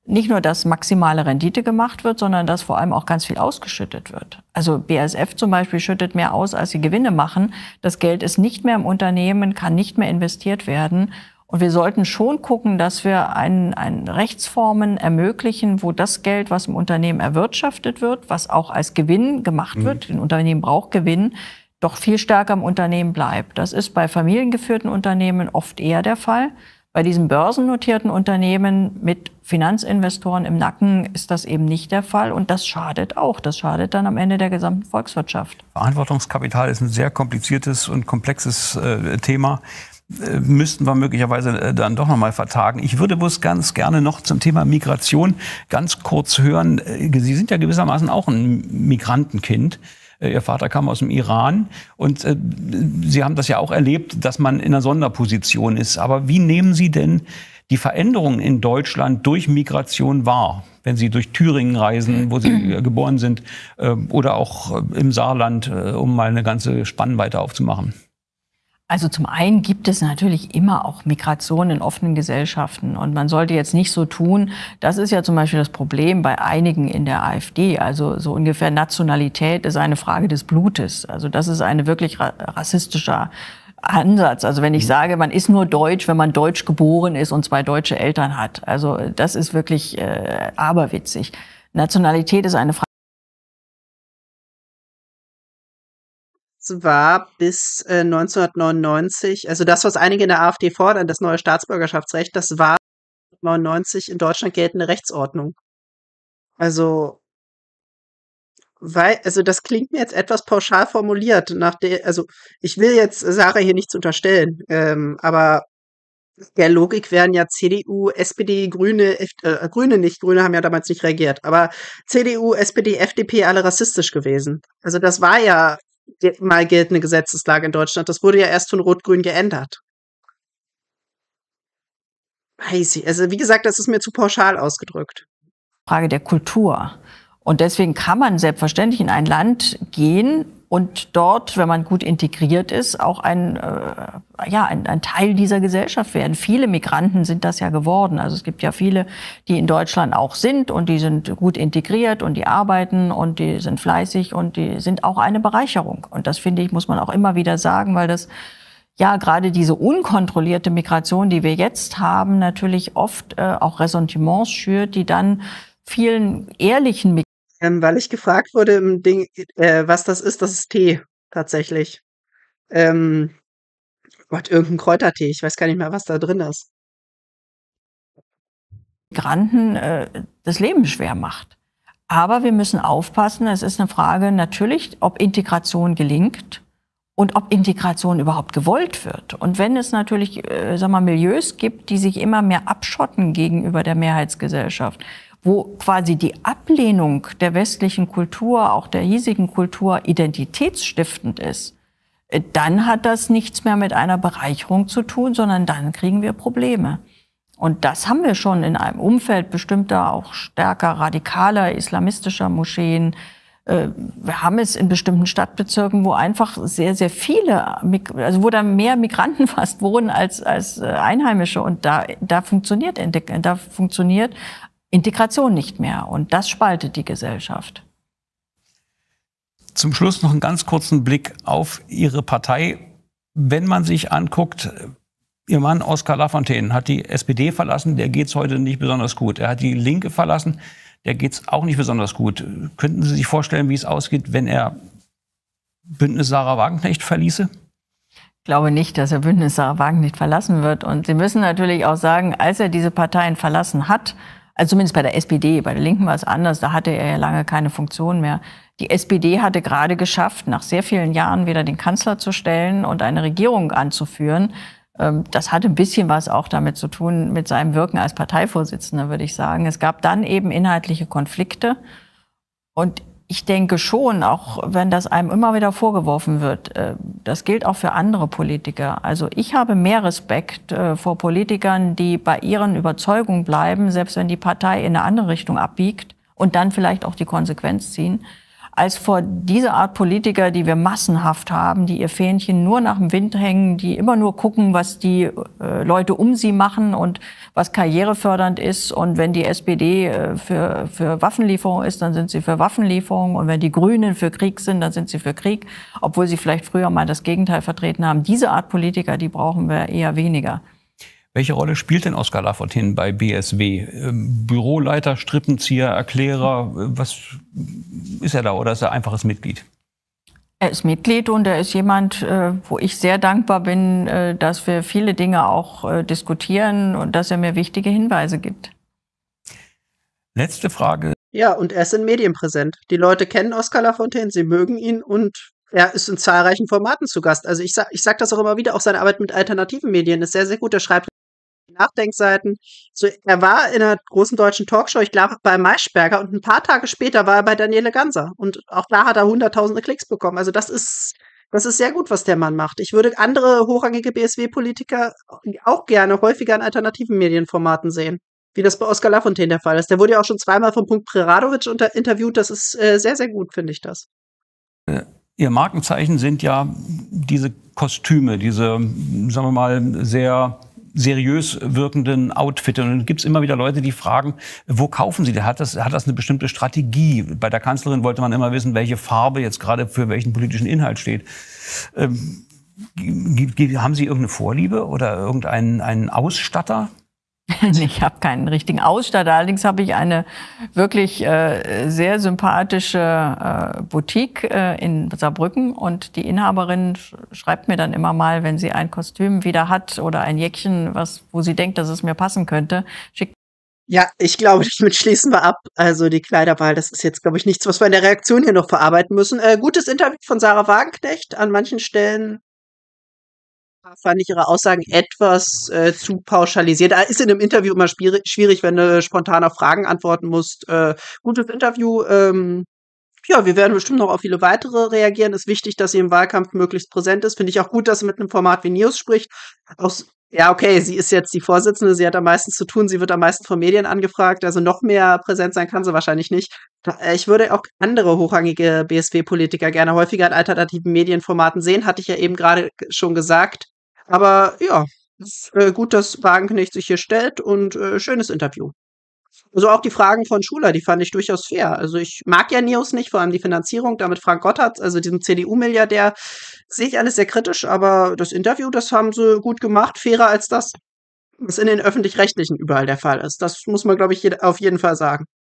nicht nur, dass maximale Rendite gemacht wird, sondern dass vor allem auch ganz viel ausgeschüttet wird. Also BASF zum Beispiel schüttet mehr aus, als sie Gewinne machen. Das Geld ist nicht mehr im Unternehmen, kann nicht mehr investiert werden. Und wir sollten schon gucken, dass wir einen, einen Rechtsformen ermöglichen, wo das Geld, was im Unternehmen erwirtschaftet wird, was auch als Gewinn gemacht mhm. wird, ein Unternehmen braucht Gewinn, doch viel stärker im Unternehmen bleibt. Das ist bei familiengeführten Unternehmen oft eher der Fall. Bei diesen börsennotierten Unternehmen mit Finanzinvestoren im Nacken ist das eben nicht der Fall und das schadet auch. Das schadet dann am Ende der gesamten Volkswirtschaft. Verantwortungskapital ist ein sehr kompliziertes und komplexes äh, Thema müssten wir möglicherweise äh, dann doch nochmal vertagen. Ich würde bloß ganz gerne noch zum Thema Migration ganz kurz hören. Äh, Sie sind ja gewissermaßen auch ein Migrantenkind. Äh, Ihr Vater kam aus dem Iran und Sie haben das ja auch erlebt, dass man in einer Sonderposition ist. Aber wie nehmen Sie denn die Veränderungen in Deutschland durch Migration wahr, wenn Sie durch Thüringen reisen, wo Sie geboren sind, oder auch im Saarland, um mal eine ganze Spannweite aufzumachen? Also zum einen gibt es natürlich immer auch Migration in offenen Gesellschaften. Und man sollte jetzt nicht so tun, das ist ja zum Beispiel das Problem bei einigen in der AfD. Also so ungefähr Nationalität ist eine Frage des Blutes. Also das ist eine wirklich rassistischer Ansatz. Also wenn ich mhm. sage, man ist nur deutsch, wenn man deutsch geboren ist und zwei deutsche Eltern hat. Also das ist wirklich äh, aberwitzig. Nationalität ist eine Frage war bis äh, 1999, also das, was einige in der AfD fordern, das neue Staatsbürgerschaftsrecht, das war 1999 in Deutschland geltende Rechtsordnung. Also, weil, also das klingt mir jetzt etwas pauschal formuliert, nach der, also ich will jetzt Sarah hier nichts unterstellen, ähm, aber der Logik wären ja CDU, SPD, Grüne, F äh, Grüne nicht, Grüne haben ja damals nicht reagiert, aber CDU, SPD, FDP alle rassistisch gewesen. Also das war ja mal geltende Gesetzeslage in Deutschland. Das wurde ja erst von Rot-Grün geändert. Weiß ich. Also wie gesagt, das ist mir zu pauschal ausgedrückt. Frage der Kultur. Und deswegen kann man selbstverständlich in ein Land gehen und dort, wenn man gut integriert ist, auch ein, äh, ja, ein, ein, Teil dieser Gesellschaft werden. Viele Migranten sind das ja geworden. Also es gibt ja viele, die in Deutschland auch sind und die sind gut integriert und die arbeiten und die sind fleißig und die sind auch eine Bereicherung. Und das finde ich, muss man auch immer wieder sagen, weil das ja gerade diese unkontrollierte Migration, die wir jetzt haben, natürlich oft äh, auch Ressentiments schürt, die dann vielen ehrlichen Migranten, ähm, weil ich gefragt wurde im Ding, äh, was das ist, das ist Tee tatsächlich. Ähm, Gott, irgendein Kräutertee, ich weiß gar nicht mehr, was da drin ist. Migranten äh, das Leben schwer macht. Aber wir müssen aufpassen, es ist eine Frage natürlich, ob Integration gelingt und ob Integration überhaupt gewollt wird. Und wenn es natürlich äh, sag mal, Milieus gibt, die sich immer mehr abschotten gegenüber der Mehrheitsgesellschaft, wo quasi die Ablehnung der westlichen Kultur, auch der hiesigen Kultur, identitätsstiftend ist, äh, dann hat das nichts mehr mit einer Bereicherung zu tun, sondern dann kriegen wir Probleme. Und das haben wir schon in einem Umfeld bestimmter, auch stärker radikaler islamistischer Moscheen. Äh, wir haben es in bestimmten Stadtbezirken, wo einfach sehr, sehr viele, also wo dann mehr Migranten fast wohnen als, als äh, Einheimische. Und da, da funktioniert, da funktioniert Integration nicht mehr. Und das spaltet die Gesellschaft. Zum Schluss noch einen ganz kurzen Blick auf Ihre Partei. Wenn man sich anguckt, Ihr Mann Oskar Lafontaine hat die SPD verlassen, der geht es heute nicht besonders gut. Er hat die Linke verlassen, der geht es auch nicht besonders gut. Könnten Sie sich vorstellen, wie es ausgeht, wenn er Bündnis Sarah Wagenknecht verließe? Ich glaube nicht, dass er Bündnis Sarah Wagenknecht verlassen wird. Und Sie müssen natürlich auch sagen, als er diese Parteien verlassen hat, also zumindest bei der SPD, bei der Linken war es anders, da hatte er ja lange keine Funktion mehr. Die SPD hatte gerade geschafft, nach sehr vielen Jahren wieder den Kanzler zu stellen und eine Regierung anzuführen. Ähm, das hatte ein bisschen was auch damit zu tun, mit seinem Wirken als Parteivorsitzender, würde ich sagen. Es gab dann eben inhaltliche Konflikte. Und ich denke schon, auch wenn das einem immer wieder vorgeworfen wird, äh, das gilt auch für andere Politiker. Also ich habe mehr Respekt äh, vor Politikern, die bei ihren Überzeugungen bleiben, selbst wenn die Partei in eine andere Richtung abbiegt und dann vielleicht auch die Konsequenz ziehen, als vor diese Art Politiker, die wir massenhaft haben, die ihr Fähnchen nur nach dem Wind hängen, die immer nur gucken, was die äh, Leute um sie machen und was karrierefördernd ist. Und wenn die SPD äh, für, für Waffenlieferung ist, dann sind sie für Waffenlieferung. Und wenn die Grünen für Krieg sind, dann sind sie für Krieg, obwohl sie vielleicht früher mal das Gegenteil vertreten haben. Diese Art Politiker, die brauchen wir eher weniger. Welche Rolle spielt denn Oskar Lafontaine bei BSW? Ähm, Büroleiter, Strippenzieher, Erklärer, äh, was ist er da oder ist er einfaches Mitglied? Er ist Mitglied und er ist jemand, äh, wo ich sehr dankbar bin, äh, dass wir viele Dinge auch diskutieren und dass er mir wichtige Hinweise gibt. Letzte Frage. Ja, und er ist in Medien präsent. Die Leute kennen Oskar Lafontaine, sie mögen ihn und er ist in zahlreichen Formaten zu Gast. Also ich sage ich sag das auch immer wieder, auch seine Arbeit mit alternativen Medien ist sehr, sehr gut. Er schreibt Nachdenkseiten. So, er war in einer großen deutschen Talkshow, ich glaube bei Maischberger, und ein paar Tage später war er bei Daniele Ganser. Und auch da hat er hunderttausende Klicks bekommen. Also das ist, das ist sehr gut, was der Mann macht. Ich würde andere hochrangige BSW-Politiker auch gerne häufiger in alternativen Medienformaten sehen. Wie das bei Oskar Lafontaine der Fall ist. Der wurde ja auch schon zweimal vom Punkt Preradovic interviewt. Das ist äh, sehr, sehr gut, finde ich das. Ihr Markenzeichen sind ja diese Kostüme, diese, sagen wir mal, sehr seriös wirkenden Outfit. Und dann gibt es immer wieder Leute, die fragen, wo kaufen sie? hat das, hat das eine bestimmte Strategie? Bei der Kanzlerin wollte man immer wissen, welche Farbe jetzt gerade für welchen politischen Inhalt steht. Ähm, haben Sie irgendeine Vorliebe oder irgendeinen einen Ausstatter? Ich habe keinen richtigen Ausstatter, allerdings habe ich eine wirklich äh, sehr sympathische äh, Boutique äh, in Saarbrücken und die Inhaberin sch schreibt mir dann immer mal, wenn sie ein Kostüm wieder hat oder ein Jäckchen, was, wo sie denkt, dass es mir passen könnte, schickt. Ja, ich glaube, damit schließen wir ab. Also die Kleiderwahl, das ist jetzt, glaube ich, nichts, was wir in der Reaktion hier noch verarbeiten müssen. Äh, gutes Interview von Sarah Wagenknecht. An manchen Stellen fand ich Ihre Aussagen etwas äh, zu pauschalisiert. Äh, ist in einem Interview immer schwierig wenn du äh, spontan auf Fragen antworten musst. Äh, gutes Interview. Ähm, ja, wir werden bestimmt noch auf viele weitere reagieren. Ist wichtig, dass sie im Wahlkampf möglichst präsent ist. Finde ich auch gut, dass sie mit einem Format wie News spricht. Aus, ja, okay, sie ist jetzt die Vorsitzende, sie hat am meisten zu tun, sie wird am meisten von Medien angefragt, also noch mehr präsent sein kann sie wahrscheinlich nicht. Äh, ich würde auch andere hochrangige BSW-Politiker gerne häufiger in alternativen Medienformaten sehen, hatte ich ja eben gerade schon gesagt. Aber ja, ist, äh, gut, dass Wagenknecht sich hier stellt und äh, schönes Interview. Also auch die Fragen von Schuler, die fand ich durchaus fair. Also ich mag ja Nios nicht, vor allem die Finanzierung, damit Frank Gotthard, also diesem CDU-Milliardär, sehe ich alles sehr kritisch, aber das Interview, das haben sie gut gemacht, fairer als das, was in den öffentlich-rechtlichen überall der Fall ist. Das muss man, glaube ich, auf jeden Fall sagen.